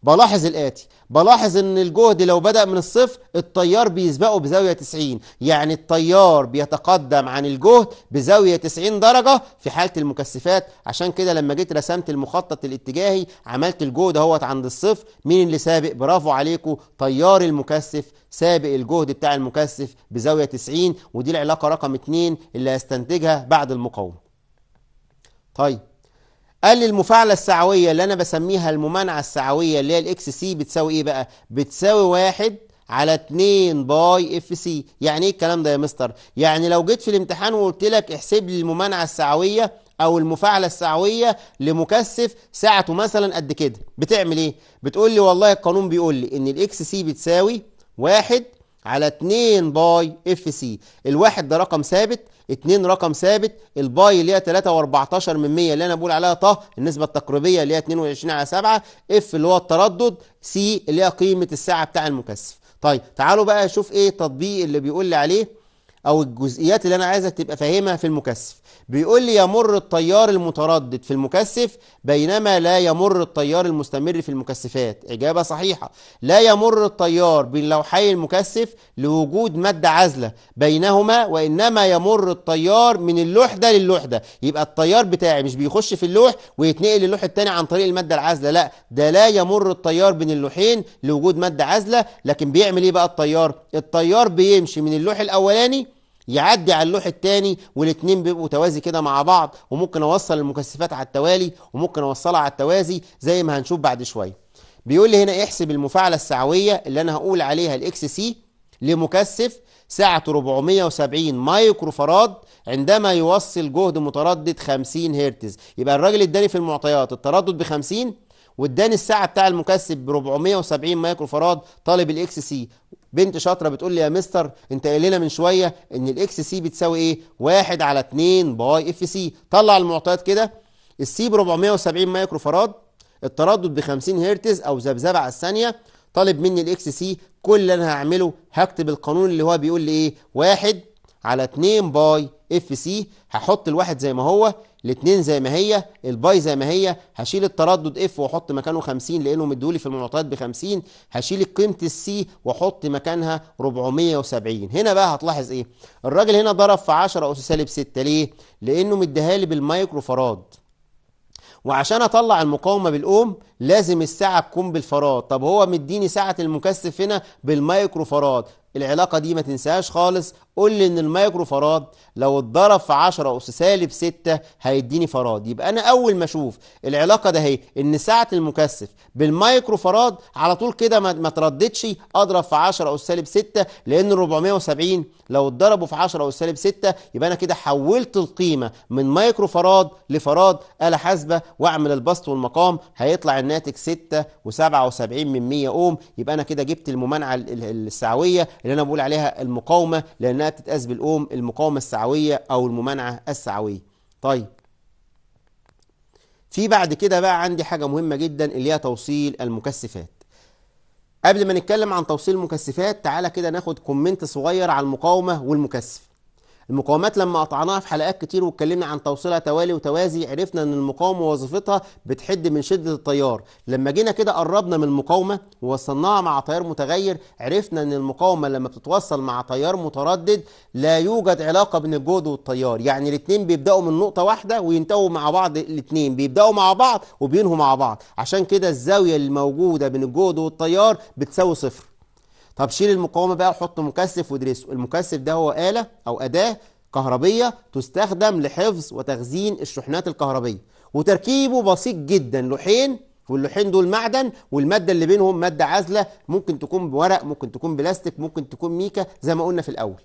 S1: بلاحظ الآتي بلاحظ ان الجهد لو بدأ من الصفر التيار بيسبقه بزاوية 90 يعني التيار بيتقدم عن الجهد بزاوية 90 درجة في حالة المكثفات عشان كده لما جيت رسمت المخطط الاتجاهي عملت الجهد اهوت عند الصفر مين اللي سابق برافو عليكم تيار المكثف سابق الجهد بتاع المكثف بزاوية 90 ودي العلاقة رقم 2 اللي هستنتجها بعد المقاومة طيب قال لي المفاعلة السعوية اللي أنا بسميها الممانعة السعوية اللي هي الإكس سي بتساوي إيه بقى؟ بتساوي واحد على 2 باي اف سي يعني ايه الكلام ده يا مستر يعني لو جيت في الامتحان وقلت لك احسب لي الممانعه السعويه او المفاعله السعويه لمكثف سعته مثلا قد كده بتعمل ايه بتقول لي والله القانون بيقول لي ان الاكس سي بتساوي 1 على 2 باي اف سي الواحد ده رقم ثابت 2 رقم ثابت الباي اللي هي 3.14 من 100 اللي انا بقول عليها طه النسبه التقريبيه اللي هي 22 على 7 اف اللي هو التردد سي اللي هي قيمه الساعه بتاع المكثف طيب تعالوا بقى نشوف ايه التطبيق اللي بيقول لي عليه او الجزئيات اللي انا عايزك تبقى فاهمها في المكثف بيقول لي يمر التيار المتردد في المكثف بينما لا يمر التيار المستمر في المكثفات إجابة صحيحة لا يمر التيار بين لوحي المكثف لوجود مادة عازلة بينهما وإنما يمر التيار من اللوح ده للوح ده يبقى التيار بتاعي مش بيخش في اللوح ويتنقل للوح التاني عن طريق المادة العازلة لا ده لا يمر التيار بين اللوحين لوجود مادة عازلة لكن بيعمل إيه بقى التيار التيار بيمشي من اللوح الأولاني يعدي على اللوح التاني والاتنين بيبقوا توازي كده مع بعض وممكن اوصل المكثفات على التوالي وممكن اوصلها على التوازي زي ما هنشوف بعد شويه بيقول لي هنا احسب المفاعله السعويه اللي انا هقول عليها الاكس سي لمكثف سعة 470 مايكرو فراد عندما يوصل جهد متردد 50 هرتز يبقى الراجل اداني في المعطيات التردد ب 50 واداني الساعة بتاع المكثف ب 470 مايكرو فراد طالب الاكس سي بنت شاطره بتقول لي يا مستر انت قايل لنا من شويه ان الاكس سي بتساوي ايه 1 على 2 باي اف سي طلع المعطيات كده السي ب 470 مايكرو فراد التردد ب 50 هرتز او ذبذبه على الثانيه طالب مني الاكس سي كل اللي انا هعمله هكتب القانون اللي هو بيقول لي ايه 1 على 2 باي اف سي هحط الواحد زي ما هو الاثنين زي ما هي الباي زي ما هي هشيل التردد اف واحط مكانه 50 لانه مدولي في المعطيات ب 50 هشيل قيمه السي واحط مكانها 470 هنا بقى هتلاحظ ايه الراجل هنا ضرب في 10 اس سالب 6 ليه لانه مديها لي بالمايكرو فراد وعشان اطلع المقاومه بالاوم لازم الساعه تكون بالفراد طب هو مديني ساعه المكثف هنا بالمايكرو فراد العلاقه دي ما تنساهاش خالص قول لي ان المايكرو فراد لو اتضرب في 10 اس سالب 6 هيديني فراد يبقى انا اول ما اشوف العلاقه ده اهي ان سعه المكثف بالمايكرو فراد على طول كده ما ترددش اضرب في 10 اس سالب 6 لان 470 لو اتضربوا في 10 اس سالب 6 يبقى انا كده حولت القيمه من مايكرو فراد لفراد آلة حاسبه واعمل البسط والمقام هيطلع الناتج 6 و77 من 100 اوم يبقى انا كده جبت الممانعه السعويه اللي انا بقول عليها المقاومه لانها انها بتتقاس بالاوم المقاومه السعويه او الممانعه السعويه طيب في بعد كده بقى عندي حاجه مهمه جدا اللي هي توصيل المكثفات قبل ما نتكلم عن توصيل المكثفات تعالى كده ناخد كومنت صغير على المقاومه والمكثف المقاومات لما قطعناها في حلقات كتير واتكلمنا عن توصيلها توالي وتوازي عرفنا ان المقاومه وظيفتها بتحد من شده التيار لما جينا كده قربنا من المقاومه ووصلناها مع تيار متغير عرفنا ان المقاومه لما بتتوصل مع تيار متردد لا يوجد علاقه بين الجهد والتيار يعني الاثنين بيبداوا من نقطه واحده وينتهوا مع بعض الاثنين بيبداوا مع بعض وبينهوا مع بعض عشان كده الزاويه الموجوده بين الجهد والتيار بتساوي صفر طب شيل المقاومة بقى وحط مكثف وادرسه المكثف ده هو آلة أو أداة كهربية تستخدم لحفظ وتخزين الشحنات الكهربية وتركيبه بسيط جدا لوحين واللوحين دول معدن والمادة اللي بينهم مادة عازلة ممكن تكون بورق ممكن تكون بلاستيك ممكن تكون ميكا زي ما قلنا في الأول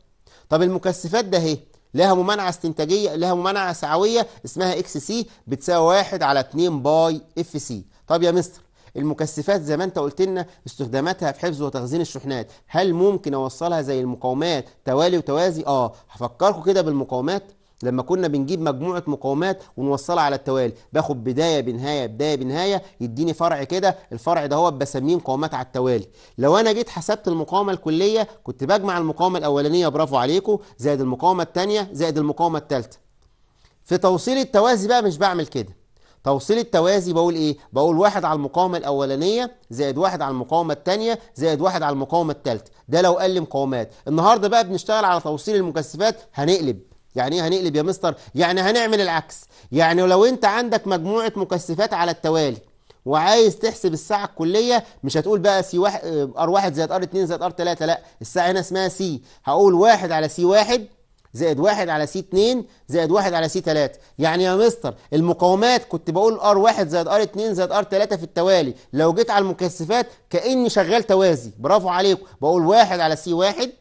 S1: طب المكثفات ده اهي لها ممانعة استنتاجية لها ممانعة سعوية اسمها اكس سي بتساوي واحد على 2 باي اف سي طب يا مستر المكثفات زي ما انت قلت لنا استخداماتها في حفظ وتخزين الشحنات هل ممكن اوصلها زي المقاومات توالي وتوازي اه هفكركم كده بالمقاومات لما كنا بنجيب مجموعة مقاومات ونوصلها على التوالي باخد بداية بنهاية بداية بنهاية يديني فرع كده الفرع ده هو بسميه مقاومات على التوالي لو انا جيت حسبت المقاومة الكلية كنت بجمع المقاومة الاولانية برافو عليكم زائد المقاومة الثانية زائد المقاومة الثالثة في توصيل التوازي بقى مش بعمل كده توصيل التوازي بقول ايه بقول واحد على المقاومه الاولانيه زائد واحد على المقاومه الثانيه زائد واحد على المقاومه الثالثه ده لو قل مقاومات النهارده بقى بنشتغل على توصيل المكثفات هنقلب يعني ايه هنقلب يا مستر يعني هنعمل العكس يعني لو انت عندك مجموعه مكثفات على التوالي وعايز تحسب الساعه الكليه مش هتقول بقى سي واحد آه، ار واحد زائد ار اتنين زائد ار تلاتة، لا الساعه هنا اسمها سي هقول واحد على سي واحد زائد واحد على سي 2 زائد واحد على سي 3 يعني يا مستر المقاومات كنت بقول ار 1 زائد ار 2 زائد ار 3 في التوالي لو جيت على المكثفات كاني شغال توازي برافو عليكم بقول واحد على سي 1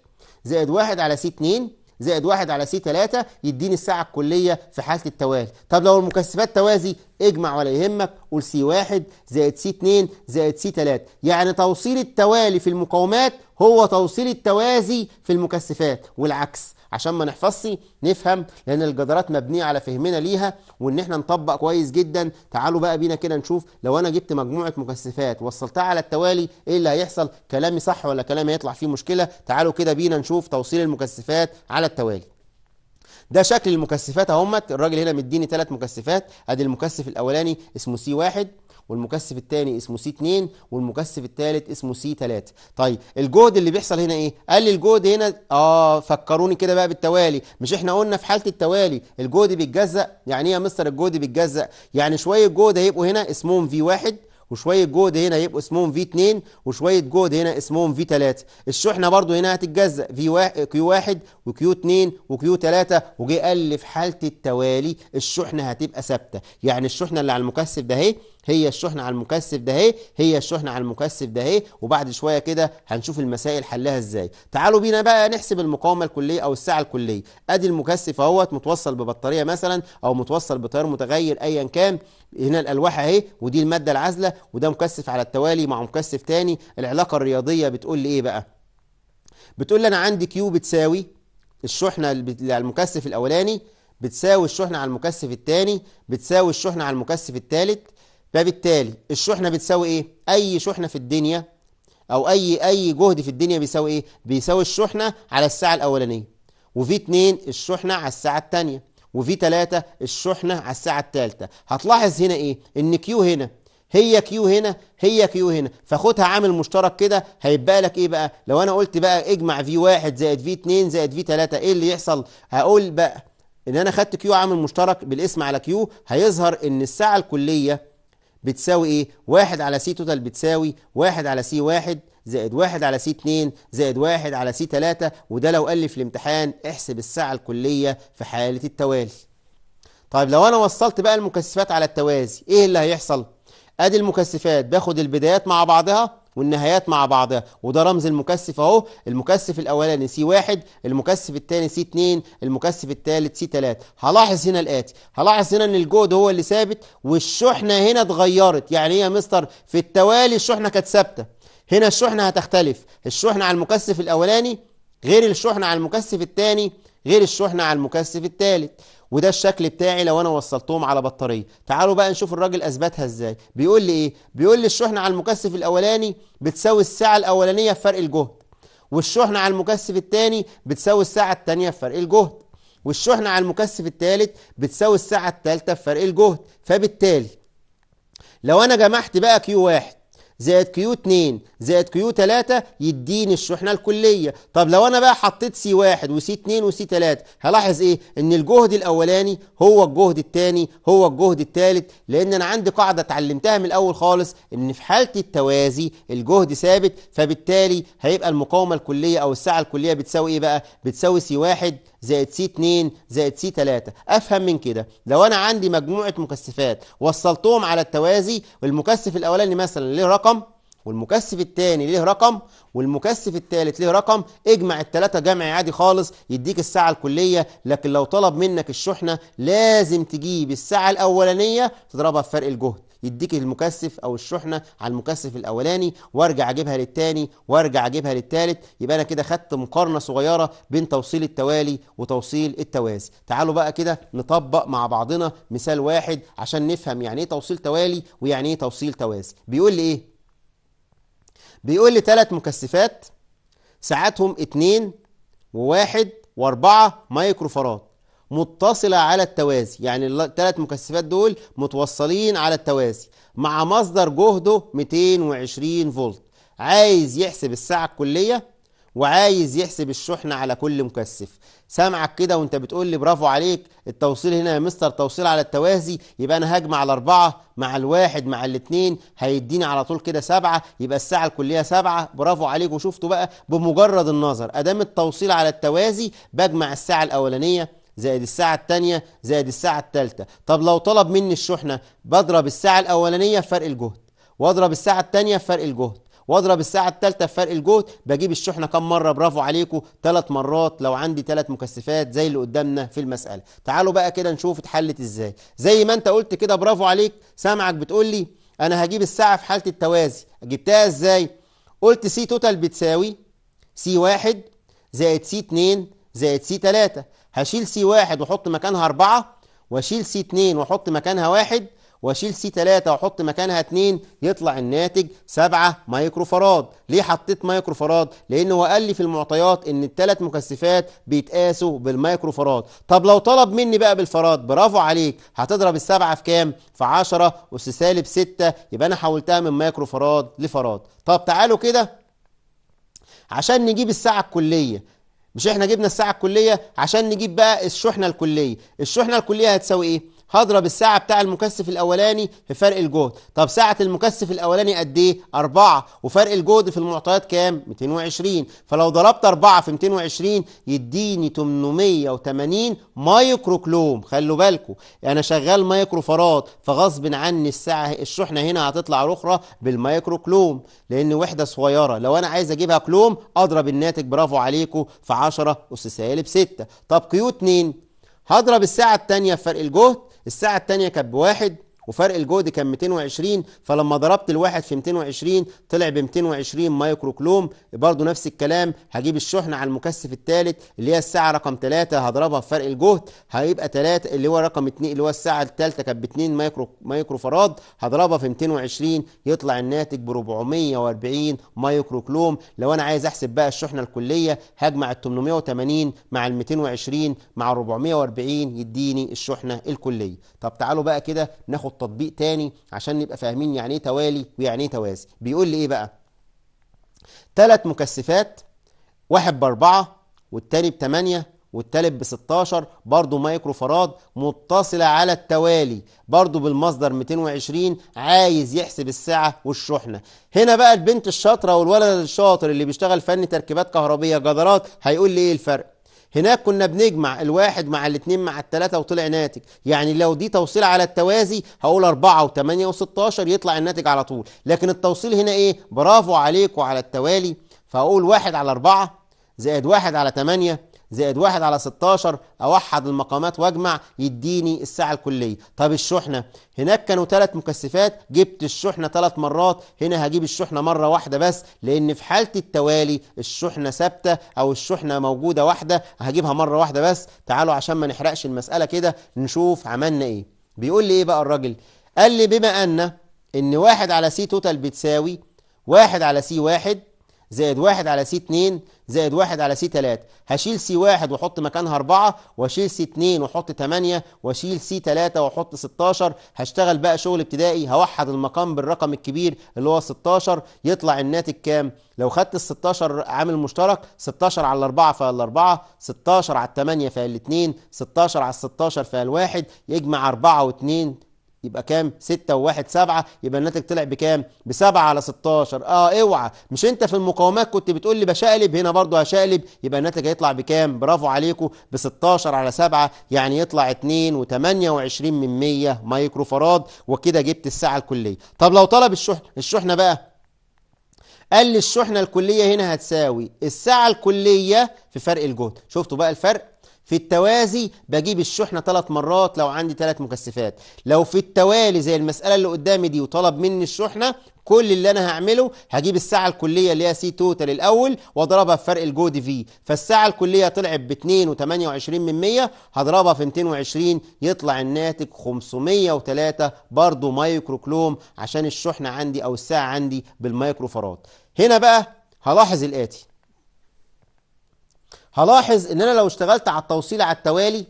S1: زائد واحد على سي 2 زائد واحد على سي 3 يديني الساعة الكلية في حالة التوالي طب لو المكثفات توازي اجمع ولا يهمك قول سي 1 زائد سي 2 زائد سي 3 يعني توصيل التوالي في المقاومات هو توصيل التوازي في المكثفات والعكس عشان ما نحفظش نفهم لان الجدارات مبنيه على فهمنا ليها وان احنا نطبق كويس جدا تعالوا بقى بينا كده نشوف لو انا جبت مجموعه مكثفات وصلتها على التوالي ايه اللي هيحصل كلامي صح ولا كلامي هيطلع فيه مشكله تعالوا كده بينا نشوف توصيل المكثفات على التوالي ده شكل المكثفات اهمت الراجل هنا مديني ثلاث مكثفات ادي المكثف الاولاني اسمه سي واحد والمكثف الثاني اسمه سي 2 والمكثف الثالث اسمه سي 3 طيب الجهد اللي بيحصل هنا ايه قال لي الجهد هنا اه فكروني كده بقى بالتوالي مش احنا قلنا في حاله التوالي الجهد بيتجزأ يعني ايه يا مستر الجهد بيتجزأ يعني شويه جهد هيبقوا هنا اسمهم في 1 وشوية جهد هنا يبقوا اسمهم في 2 وشوية جهد هنا اسمهم في 3 الشحنة برضو هنا هتتجزأ في كيو 1 وكيو 2 وكيو 3 وجي قال لي في حالة التوالي الشحنة هتبقى ثابتة يعني الشحنة اللي على المكثف ده اهي هي الشحنة على المكثف ده اهي هي الشحنة على المكثف ده اهي وبعد شوية كده هنشوف المسائل حلها ازاي تعالوا بينا بقى نحسب المقاومة الكلية او الساعة الكلية ادي المكثف اهوت متوصل ببطارية مثلا او متوصل بتيار متغير ايا كان هنا الالواح اهي ودي المادة العازلة وده مكثف على التوالي مع مكثف تاني العلاقة الرياضية بتقول لي ايه بقى بتقول لي انا عندي كيو بتساوي الشحنة على المكثف الاولاني بتساوي الشحنة على المكثف الثاني بتساوي الشحنة على المكثف الثالث فبالتالي الشحنه بتساوي ايه اي شحنه في الدنيا او اي اي جهد في الدنيا بيساوي ايه بيساوي الشحنه على الساعه الاولانيه وفي 2 الشحنه على الساعه الثانيه وفي 3 الشحنه على الساعه الثالثه هتلاحظ هنا ايه ان كيو هنا هي كيو هنا هي كيو هنا فخدها عامل مشترك كده هيبقى لك ايه بقى لو انا قلت بقى اجمع في 1 زائد في 2 زائد في 3 ايه اللي يحصل هقول بقى ان انا خدت كيو عامل مشترك بالاسم على كيو هيظهر ان الساعه الكليه بتساوي ايه واحد على سي توتال بتساوي واحد على سي واحد زائد واحد على سي اتنين زائد واحد على سي تلاتة وده لو قال لي في الامتحان احسب الساعة الكلية في حالة التوالي طيب لو انا وصلت بقى المكثفات على التوازي ايه اللي هيحصل ادي المكثفات باخد البدايات مع بعضها والنهايات مع بعضها وده رمز المكثف اهو المكثف الاولاني سي واحد المكثف الثاني سي اتنين المكثف الثالث سي تلاتة هلاحظ هنا الاتي هلاحظ هنا ان الجهد هو اللي ثابت والشحنه هنا اتغيرت يعني ايه يا مستر في التوالي الشحنه كانت ثابته هنا الشحنه هتختلف الشحنه على المكثف الاولاني غير الشحنه على المكثف الثاني غير الشحنه على المكثف الثالث وده الشكل بتاعي لو انا وصلتهم على بطاريه تعالوا بقى نشوف الراجل اثبتها ازاي بيقول لي ايه بيقول لي الشحنه على المكثف الاولاني بتساوي الساعه الاولانيه في فرق الجهد والشحنه على المكثف الثاني بتساوي الساعه الثانيه في فرق الجهد والشحنه على المكثف الثالث بتساوي الساعه الثالثه في فرق الجهد فبالتالي لو انا جمعت بقى كيو واحد زائد كيو 2 زائد كيو 3 يديني الشحنه الكليه طب لو انا بقى حطيت سي 1 وسي 2 وسي 3 هلاحظ ايه ان الجهد الاولاني هو الجهد الثاني هو الجهد الثالث لان انا عندي قاعده اتعلمتها من الاول خالص ان في حاله التوازي الجهد ثابت فبالتالي هيبقى المقاومه الكليه او السعه الكليه بتساوي ايه بقى بتساوي سي 1 زائد سي 2 زائد سي 3 افهم من كده لو انا عندي مجموعه مكثفات وصلتهم على التوازي والمكثف الاولاني مثلا ليه رقم والمكثف الثاني ليه رقم والمكثف الثالث ليه رقم اجمع الثلاثه جمع عادي خالص يديك الساعه الكليه لكن لو طلب منك الشحنه لازم تجيب الساعه الاولانيه تضربها في فرق الجهد يديك المكثف او الشحنه على المكثف الاولاني وارجع اجيبها للثاني وارجع اجيبها للثالث يبقى انا كده خدت مقارنه صغيره بين توصيل التوالي وتوصيل التوازي تعالوا بقى كده نطبق مع بعضنا مثال واحد عشان نفهم يعني ايه توصيل توالي ويعني ايه توصيل توازي بيقول لي ايه بيقول لي ثلاث مكثفات ساعاتهم اتنين وواحد واربعة مايكروفارات مايكرو فراد متصلة على التوازي يعني الثلاث مكثفات دول متوصلين على التوازي مع مصدر جهده 220 فولت عايز يحسب الساعة الكلية وعايز يحسب الشحنة على كل مكثف سامعك كده وانت بتقول لي برافو عليك التوصيل هنا يا مستر توصيل على التوازي يبقى انا هجمع الاربعه مع الواحد مع الاثنين هيديني على طول كده سبعه يبقى الساعه الكليه سبعه برافو عليك وشفتوا بقى بمجرد النظر ادام التوصيل على التوازي بجمع الساعه الاولانيه زائد الساعة التانية زائد الساعة التالتة طب لو طلب مني الشحنة بضرب الساعة الأولانية في فرق الجهد واضرب الساعة التانية في فرق الجهد واضرب الساعة التالتة في فرق الجهد بجيب الشحنة كم مرة برافو عليكم ثلاث مرات لو عندي ثلاث مكثفات زي اللي قدامنا في المسألة تعالوا بقى كده نشوف اتحلت ازاي زي ما انت قلت كده برافو عليك سامعك بتقول لي انا هجيب الساعة في حالة التوازي جبتها ازاي قلت سي توتال بتساوي سي واحد زائد سي اتنين زائد سي تلاتة هشيل سي واحد واحط مكانها أربعة واشيل سي اتنين واحط مكانها واحد واشيل سي تلاتة واحط مكانها اتنين يطلع الناتج سبعة مايكرو فراد ليه حطيت مايكرو فراد لان هو قال لي في المعطيات ان التلات مكثفات بيتقاسوا بالمايكرو فراد طب لو طلب مني بقى بالفراد برافو عليك هتضرب السبعه في كام في 10 اس سالب ستة يبقى انا حولتها من مايكرو فراد لفراد طب تعالوا كده عشان نجيب الساعه الكليه مش احنا جبنا الساعه الكليه عشان نجيب بقى الشحنه الكليه الشحنه الكليه هتساوي ايه هضرب الساعة بتاع المكثف الأولاني في فرق الجهد طب ساعة المكثف الأولاني قد إيه؟ أربعة، وفرق الجهد في المعطيات كام؟ 220 فلو ضربت أربعة في 220 يديني 880 مايكرو كلوم خلوا بالكم أنا شغال مايكرو فراد فغصب عني الساعة الشحنة هنا هتطلع الأخرى بالمايكرو كلوم لأن وحدة صغيرة لو أنا عايز أجيبها كلوم أضرب الناتج برافو عليكم في 10 أس سالب 6 طب قيو 2 هضرب الساعة التانية في فرق الجهد الساعة الثانية كانت بواحد وفرق الجهد كان 220 فلما ضربت الواحد في 220 طلع ب 220 مايكرو كلوم برضه نفس الكلام هجيب الشحنة على المكثف الثالث اللي هي الساعة رقم 3 هضربها في فرق الجهد هيبقى 3 اللي هو رقم 2 اللي هو الساعة الثالثة كانت ب 2 مايكرو مايكرو فراد هضربها في 220 يطلع الناتج ب 440 مايكرو كلوم لو انا عايز احسب بقى الشحنة الكلية هجمع ال 880 مع ال 220 مع ال 440 يديني الشحنة الكلية طب تعالوا بقى كده ناخد تطبيق تاني عشان نبقى فاهمين يعني ايه توالي ويعني ايه توازي بيقول لي ايه بقى ثلاث مكثفات واحد باربعة والتاني بتمانية والتالت ب 16 برضه مايكرو فراد متصله على التوالي برضه بالمصدر 220 عايز يحسب السعه والشحنه هنا بقى البنت الشاطره والولد الشاطر اللي بيشتغل فني تركيبات كهربيه جدارات هيقول لي ايه الفرق هناك كنا بنجمع الواحد مع الاثنين مع الثلاثة وطلع ناتج يعني لو دي توصيل على التوازي هقول 4 و8 و16 يطلع الناتج على طول لكن التوصيل هنا ايه برافو عليكم على التوالي فهقول واحد على 4 زائد واحد على 8 زائد واحد على 16 أوحد المقامات وأجمع يديني الساعة الكلية طب الشحنة هناك كانوا ثلاث مكثفات جبت الشحنة ثلاث مرات هنا هجيب الشحنة مرة واحدة بس لأن في حالة التوالي الشحنة ثابتة أو الشحنة موجودة واحدة هجيبها مرة واحدة بس تعالوا عشان ما نحرقش المسألة كده نشوف عملنا إيه بيقول لي إيه بقى الراجل قال لي بما أن إن واحد على سي توتال بتساوي واحد على سي واحد زائد واحد على سي 2 زائد واحد على سي 3 هشيل سي واحد واحط مكانها 4 واشيل سي 2 واحط 8 واشيل سي 3 واحط 16 هشتغل بقى شغل ابتدائي هوحد المقام بالرقم الكبير اللي هو 16 يطلع الناتج كام؟ لو خدت ال 16 عامل مشترك 16 على الاربعة فقال الاربعة 16 على 8 فقال الاتنين 16 على 16 فقال 1 يجمع 4 واتنين يبقى كام 6 و1 7 يبقى الناتج طلع بكام ب 7 على 16 اه اوعى مش انت في المقاومات كنت بتقول لي بشقلب هنا برضه هشقلب يبقى الناتج هيطلع بكام برافو عليكم ب 16 على 7 يعني يطلع 2 و28 من 100 مايكرو فراد وكده جبت الساعه الكليه طب لو طلب الشحنه الشحنه بقى قال لي الشحنه الكليه هنا هتساوي الساعه الكليه في فرق الجهد شفتوا بقى الفرق في التوازي بجيب الشحنة ثلاث مرات لو عندي ثلاث مكثفات لو في التوالي زي المسألة اللي قدامي دي وطلب مني الشحنة كل اللي انا هعمله هجيب الساعة الكلية اللي هي سي توتال الاول واضربها في فرق دي في فالساعة الكلية طلعت ب 2.28 من 100 هضربها في 220 يطلع الناتج 503 برضه مايكرو كلوم عشان الشحنة عندي او الساعة عندي بالمايكرو فراد هنا بقى هلاحظ الاتي هلاحظ ان انا لو اشتغلت على التوصيل على التوالي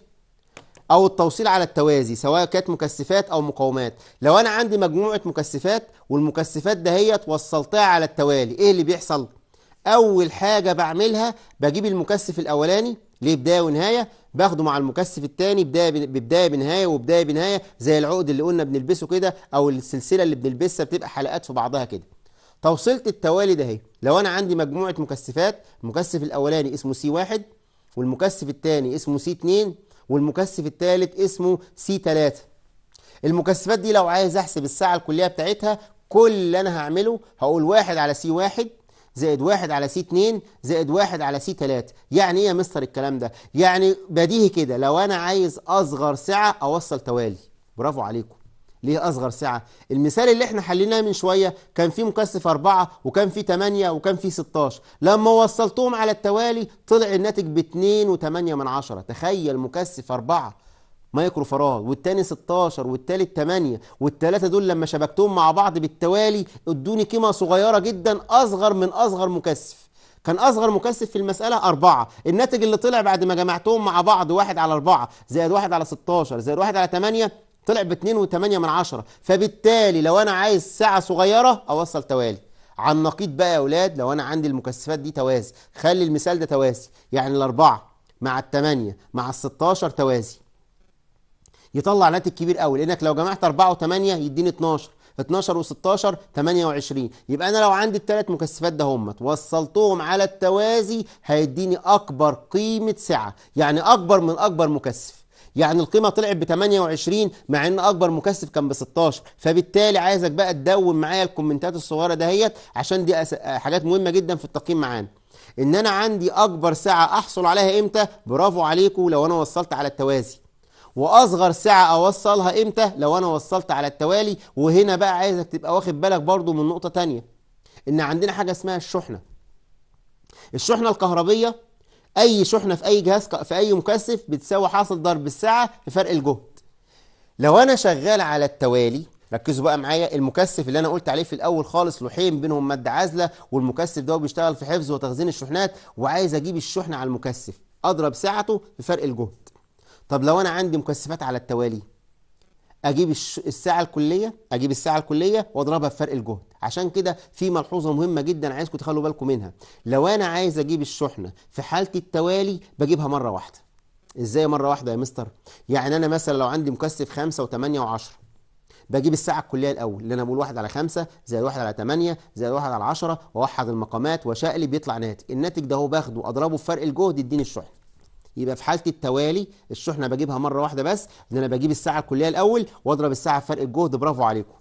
S1: او التوصيل على التوازي سواء كانت مكثفات او مقاومات لو انا عندي مجموعه مكثفات والمكثفات دهيت وصلتها على التوالي ايه اللي بيحصل اول حاجه بعملها بجيب المكثف الاولاني ليه بدايه ونهايه باخده مع المكثف الثاني بدايه ببدايه بنهايه وبدايه بنهايه زي العقد اللي قلنا بنلبسه كده او السلسله اللي بنلبسها بتبقى حلقات في بعضها كده توصيله التوالي ده اهي لو انا عندي مجموعه مكثفات المكثف الاولاني اسمه سي واحد والمكثف الثاني اسمه سي 2 والمكثف الثالث اسمه سي 3 المكثفات دي لو عايز احسب الساعه الكليه بتاعتها كل اللي انا هعمله هقول واحد على سي واحد زائد واحد على سي 2 زائد واحد على سي 3 يعني ايه يا مستر الكلام ده يعني بديهي كده لو انا عايز اصغر سعه اوصل توالي برافو عليكم ليه اصغر سعه المثال اللي احنا حليناه من شويه كان فيه مكثف 4 وكان فيه 8 وكان فيه 16 لما وصلتهم على التوالي طلع الناتج ب 2.8 تخيل مكثف 4 مايكرو فراغ والتاني 16 والتالت 8 والتلاته دول لما شبكتهم مع بعض بالتوالي ادوني قيمه صغيره جدا اصغر من اصغر مكثف كان أصغر مكثف في المسألة أربعة الناتج اللي طلع بعد ما جمعتهم مع بعض واحد على أربعة زائد واحد على 16 زائد واحد على 8 طلع ب 2.8 فبالتالي لو انا عايز ساعه صغيره اوصل توالي على النقيض بقى يا اولاد لو انا عندي المكثفات دي توازي خلي المثال ده توازي يعني الاربعه مع الثمانيه مع ال 16 توازي يطلع ناتج كبير قوي لانك لو جمعت اربعة و8 يديني 12 12 و16 28 يبقى انا لو عندي الثلاث مكثفات ده هم وصلتهم على التوازي هيديني اكبر قيمه سعه يعني اكبر من اكبر مكثف يعني القيمه طلعت ب 28 مع ان اكبر مكثف كان ب 16 فبالتالي عايزك بقى تدون معايا الكومنتات الصغيره دهيت عشان دي حاجات مهمه جدا في التقييم معانا ان انا عندي اكبر ساعه احصل عليها امتى برافو عليكم لو انا وصلت على التوازي واصغر ساعه اوصلها امتى لو انا وصلت على التوالي وهنا بقى عايزك تبقى واخد بالك برضو من نقطه تانية ان عندنا حاجه اسمها الشحنه الشحنه الكهربيه اي شحنه في اي جهاز في اي مكثف بتساوي حاصل ضرب الساعه في فرق الجهد لو انا شغال على التوالي ركزوا بقى معايا المكثف اللي انا قلت عليه في الاول خالص لوحين بينهم ماده عازله والمكثف ده بيشتغل في حفظ وتخزين الشحنات وعايز اجيب الشحنه على المكثف اضرب ساعته في فرق الجهد طب لو انا عندي مكثفات على التوالي اجيب الساعه الكليه اجيب الساعه الكليه واضربها في فرق الجهد عشان كده في ملحوظة مهمة جدا عايزكم تخلوا بالكم منها لو أنا عايز أجيب الشحنة في حالة التوالي بجيبها مرة واحدة إزاي مرة واحدة يا مستر يعني أنا مثلا لو عندي مكثف خمسة وثمانية وعشرة بجيب الساعة الكلية الأول اللي أنا بقول واحد على خمسة زائد واحد على 8 زائد واحد على عشرة وأوحد المقامات وشقلب بيطلع ناتج الناتج ده هو باخده وأضربه في فرق الجهد يديني الشحنة يبقى في حاله التوالي الشحنه بجيبها مره واحده بس ان انا بجيب الساعه الكليه الاول واضرب الساعه في فرق الجهد برافو عليكم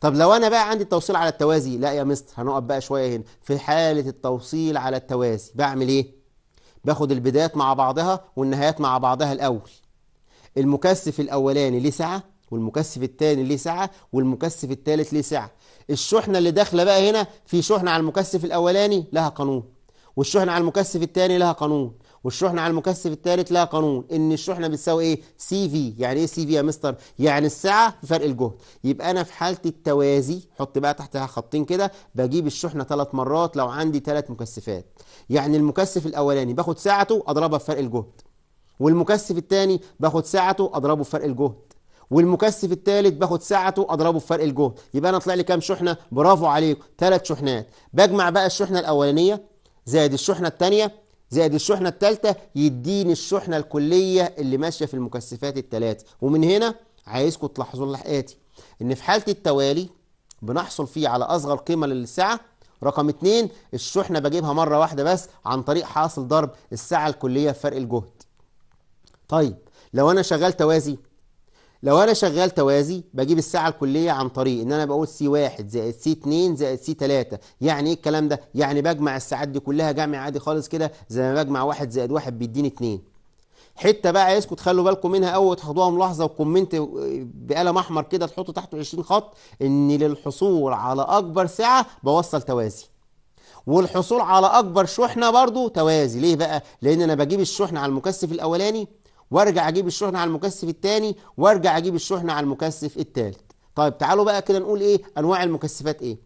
S1: طب لو انا بقى عندي التوصيل على التوازي لا يا مستر هنقف بقى شويه هنا في حاله التوصيل على التوازي بعمل ايه باخد البدايات مع بعضها والنهايات مع بعضها الاول المكثف الاولاني ليه سعه والمكثف الثاني ليه سعه والمكثف الثالث ليه سعه الشحنه اللي داخله بقى هنا في شحنه على المكثف الاولاني لها قانون والشحنه على المكثف الثاني لها قانون والشحنه على المكثف الثالث لها قانون ان الشحنه بتساوي ايه سي في يعني ايه سي في يا مستر يعني الساعة في فرق الجهد يبقى انا في حاله التوازي حط بقى تحتها خطين كده بجيب الشحنه ثلاث مرات لو عندي ثلاث مكثفات يعني المكثف الاولاني باخد ساعته اضربها في فرق الجهد والمكثف الثاني باخد ساعته اضربه في فرق الجهد والمكثف الثالث باخد ساعته اضربه بفرق الجهد يبقى انا طلع لي كام شحنه برافو عليك ثلاث شحنات بجمع بقى الشحنه الاولانيه زائد الشحنه الثانيه زائد الشحنة الثالثة يديني الشحنة الكلية اللي ماشية في المكثفات الثلاثة ومن هنا عايزكم تلاحظوا الآتي إن في حالة التوالي بنحصل فيه على أصغر قيمة للسعة رقم اتنين الشحنة بجيبها مرة واحدة بس عن طريق حاصل ضرب السعة الكلية في فرق الجهد طيب لو أنا شغال توازي لو انا شغال توازي بجيب الساعه الكليه عن طريق ان انا بقول سي 1 زائد سي 2 زائد سي 3 يعني ايه الكلام ده يعني بجمع الساعات دي كلها جمع عادي خالص كده زي ما بجمع 1 زائد 1 بيديني 2 حته بقى عايزكم تخلوا بالكم منها قوي تاخدوها ملاحظه وكومنت بقلم احمر كده تحطوا تحته 20 خط ان للحصول على اكبر سعه بوصل توازي والحصول على اكبر شحنه برضو توازي ليه بقى لان انا بجيب الشحنه على المكثف الاولاني وارجع اجيب الشحنه على المكثف الثاني وارجع اجيب الشحنه على المكثف الثالث طيب تعالوا بقى كده نقول ايه انواع المكثفات ايه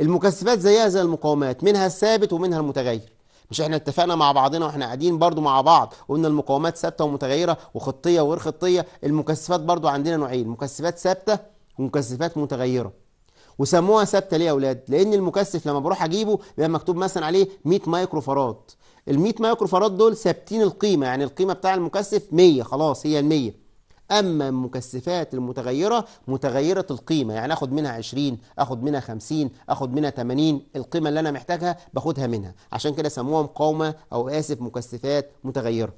S1: المكثفات زيها زي المقاومات منها الثابت ومنها المتغير مش احنا اتفقنا مع بعضنا واحنا قاعدين برضو مع بعض قلنا المقاومات ثابته ومتغيره وخطيه وغير خطيه المكثفات برضو عندنا نوعين مكثفات ثابته ومكثفات متغيره وسموها ثابته ليه يا اولاد لان المكثف لما بروح اجيبه بيبقى مكتوب مثلا عليه 100 مايكرو فراد ال 100 مايكرو مايكروفاراد دول ثابتين القيمه يعني القيمه بتاع المكثف 100 خلاص هي ال 100 اما المكثفات المتغيره متغيره القيمه يعني اخد منها 20 اخد منها 50 اخد منها 80 القيمه اللي انا محتاجها باخدها منها عشان كده سموها مقاومه او اسف مكثفات متغيره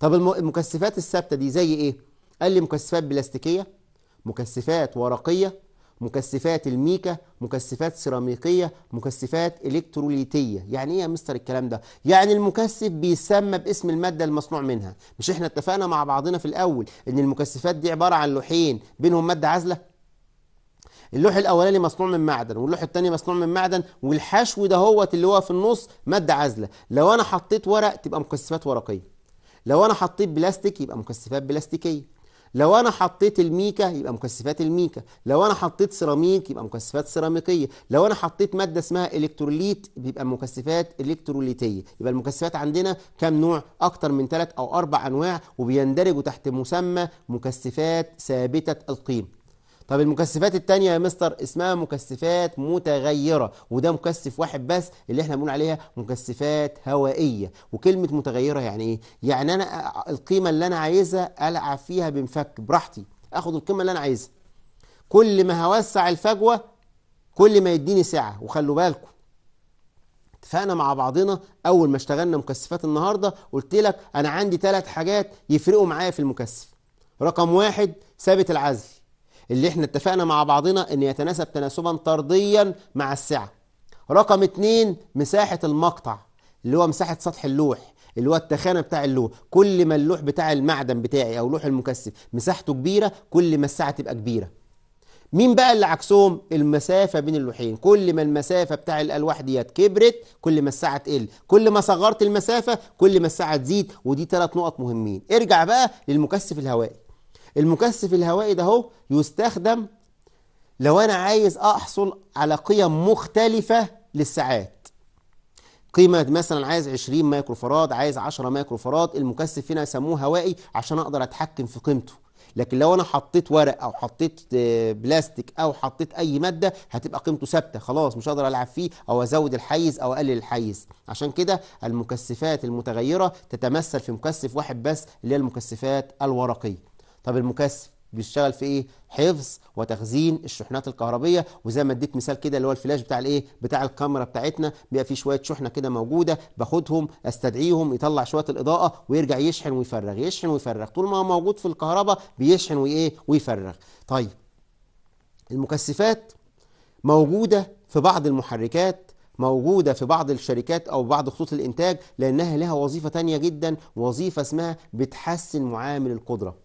S1: طب المكثفات الثابته دي زي ايه قال لي مكثفات بلاستيكيه مكثفات ورقيه مكثفات الميكا مكثفات سيراميكيه مكثفات الكتروليتيه يعني ايه يا مستر الكلام ده يعني المكثف بيسمى باسم الماده المصنوع منها مش احنا اتفقنا مع بعضنا في الاول ان المكثفات دي عباره عن لوحين بينهم ماده عازله اللوح الاولاني مصنوع من معدن واللوح الثاني مصنوع من معدن والحشو دهوت اللي هو في النص ماده عازله لو انا حطيت ورق تبقى مكثفات ورقيه لو انا حطيت بلاستيك يبقى مكثفات بلاستيكيه لو انا حطيت الميكا يبقى مكثفات الميكا لو انا حطيت سيراميك يبقى مكثفات سيراميكيه لو انا حطيت ماده اسمها الكتروليت بيبقى مكثفات الكتروليتيه يبقى المكثفات عندنا كام نوع اكتر من ثلاث او اربع انواع وبيندرجوا تحت مسمى مكثفات ثابته القيم طب المكثفات التانية يا مستر اسمها مكثفات متغيرة وده مكثف واحد بس اللي احنا بنقول عليها مكثفات هوائية وكلمة متغيرة يعني ايه؟ يعني انا القيمة اللي انا عايزها العب فيها بمفك براحتي اخد القيمة اللي انا عايزها كل ما هوسع الفجوة كل ما يديني سعة وخلوا بالكم اتفقنا مع بعضنا اول ما اشتغلنا مكثفات النهارده قلت لك انا عندي ثلاث حاجات يفرقوا معايا في المكثف رقم واحد ثابت العزل اللي احنا اتفقنا مع بعضنا ان يتناسب تناسبا طرديا مع السعة رقم اتنين مساحة المقطع اللي هو مساحة سطح اللوح اللي هو التخانه بتاع اللوح كل ما اللوح بتاع المعدن بتاعي او لوح المكثف مساحته كبيره كل ما الساعة تبقى كبيره مين بقى اللي عكسهم المسافه بين اللوحين كل ما المسافه بتاع الالواح ديت كبرت كل ما الساعة تقل كل ما صغرت المسافه كل ما الساعة تزيد ودي ثلاث نقط مهمين ارجع بقى للمكثف الهوائي المكثف الهوائي ده هو يستخدم لو انا عايز احصل على قيم مختلفة للساعات قيمة مثلا عايز 20 مايكرو فراد عايز 10 مايكرو فراد المكثف هنا يسموه هوائي عشان اقدر اتحكم في قيمته لكن لو انا حطيت ورق او حطيت آه، بلاستيك او حطيت اي ماده هتبقى قيمته ثابته خلاص مش هقدر العب فيه او ازود الحيز او اقلل الحيز عشان كده المكثفات المتغيره تتمثل في مكثف واحد بس اللي هي المكثفات الورقيه طب المكثف بيشتغل في ايه حفظ وتخزين الشحنات الكهربيه وزي ما اديت مثال كده اللي هو الفلاش بتاع الايه بتاع الكاميرا بتاعتنا بيبقى فيه شويه شحنه كده موجوده باخدهم استدعيهم يطلع شويه الاضاءه ويرجع يشحن ويفرغ يشحن ويفرغ طول ما هو موجود في الكهرباء بيشحن وايه ويفرغ طيب المكثفات موجوده في بعض المحركات موجودة في بعض الشركات أو بعض خطوط الإنتاج لأنها لها وظيفة تانية جدا وظيفة اسمها بتحسن معامل القدرة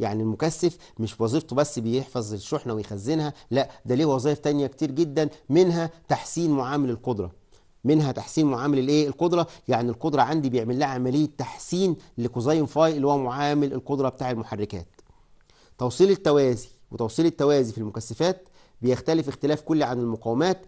S1: يعني المكثف مش وظيفته بس بيحفظ الشحنة ويخزنها لا ده ليه وظائف تانية كتير جدا منها تحسين معامل القدرة منها تحسين معامل الايه القدره يعني القدره عندي بيعمل لها عمليه تحسين لكوزين فاي اللي هو معامل القدره بتاع المحركات توصيل التوازي وتوصيل التوازي في المكثفات بيختلف اختلاف كلي عن المقاومات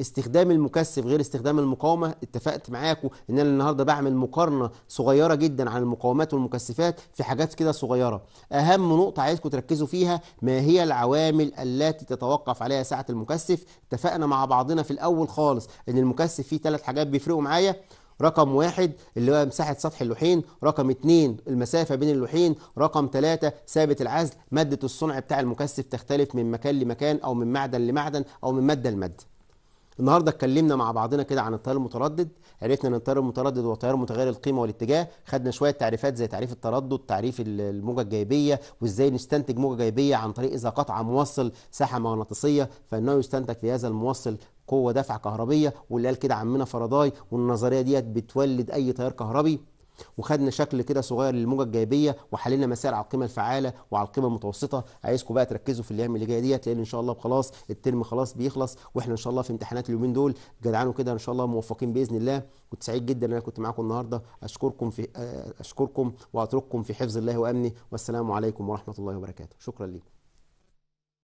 S1: استخدام المكثف غير استخدام المقاومه اتفقت معاكم ان انا النهارده بعمل مقارنه صغيره جدا عن المقاومات والمكثفات في حاجات كده صغيره اهم نقطه عايزكم تركزوا فيها ما هي العوامل التي تتوقف عليها ساعه المكثف اتفقنا مع بعضنا في الاول خالص ان المكثف فيه ثلاث حاجات بيفرقوا معايا رقم واحد اللي هو مساحة سطح اللوحين رقم اتنين المسافة بين اللوحين رقم تلاتة ثابت العزل مادة الصنع بتاع المكثف تختلف من مكان لمكان أو من معدن لمعدن أو من مادة لمادة النهارده اتكلمنا مع بعضنا كده عن التيار المتردد عرفنا ان التيار المتردد هو تيار متغير القيمه والاتجاه خدنا شويه تعريفات زي تعريف التردد تعريف الموجه الجايبيه وازاي نستنتج موجه جايبيه عن طريق اذا قطع موصل ساحه مغناطيسيه فانه يستنتج في هذا الموصل قوه دفع كهربيه واللي قال كده عمنا فرضاي والنظريه ديت بتولد اي تيار كهربي وخدنا شكل كده صغير للموجه الجايبيه وحللنا مسائل على القيمه الفعاله وعلى القيمه المتوسطه عايزكم بقى تركزوا في الايام اللي جايه ديت لان ان شاء الله خلاص الترم خلاص بيخلص واحنا ان شاء الله في امتحانات اليومين دول جدعانوا كده ان شاء الله موفقين باذن الله كنت سعيد جدا ان انا كنت معاكم النهارده اشكركم في آه، اشكركم واترككم في حفظ الله وامنه والسلام عليكم ورحمه الله وبركاته شكرا لكم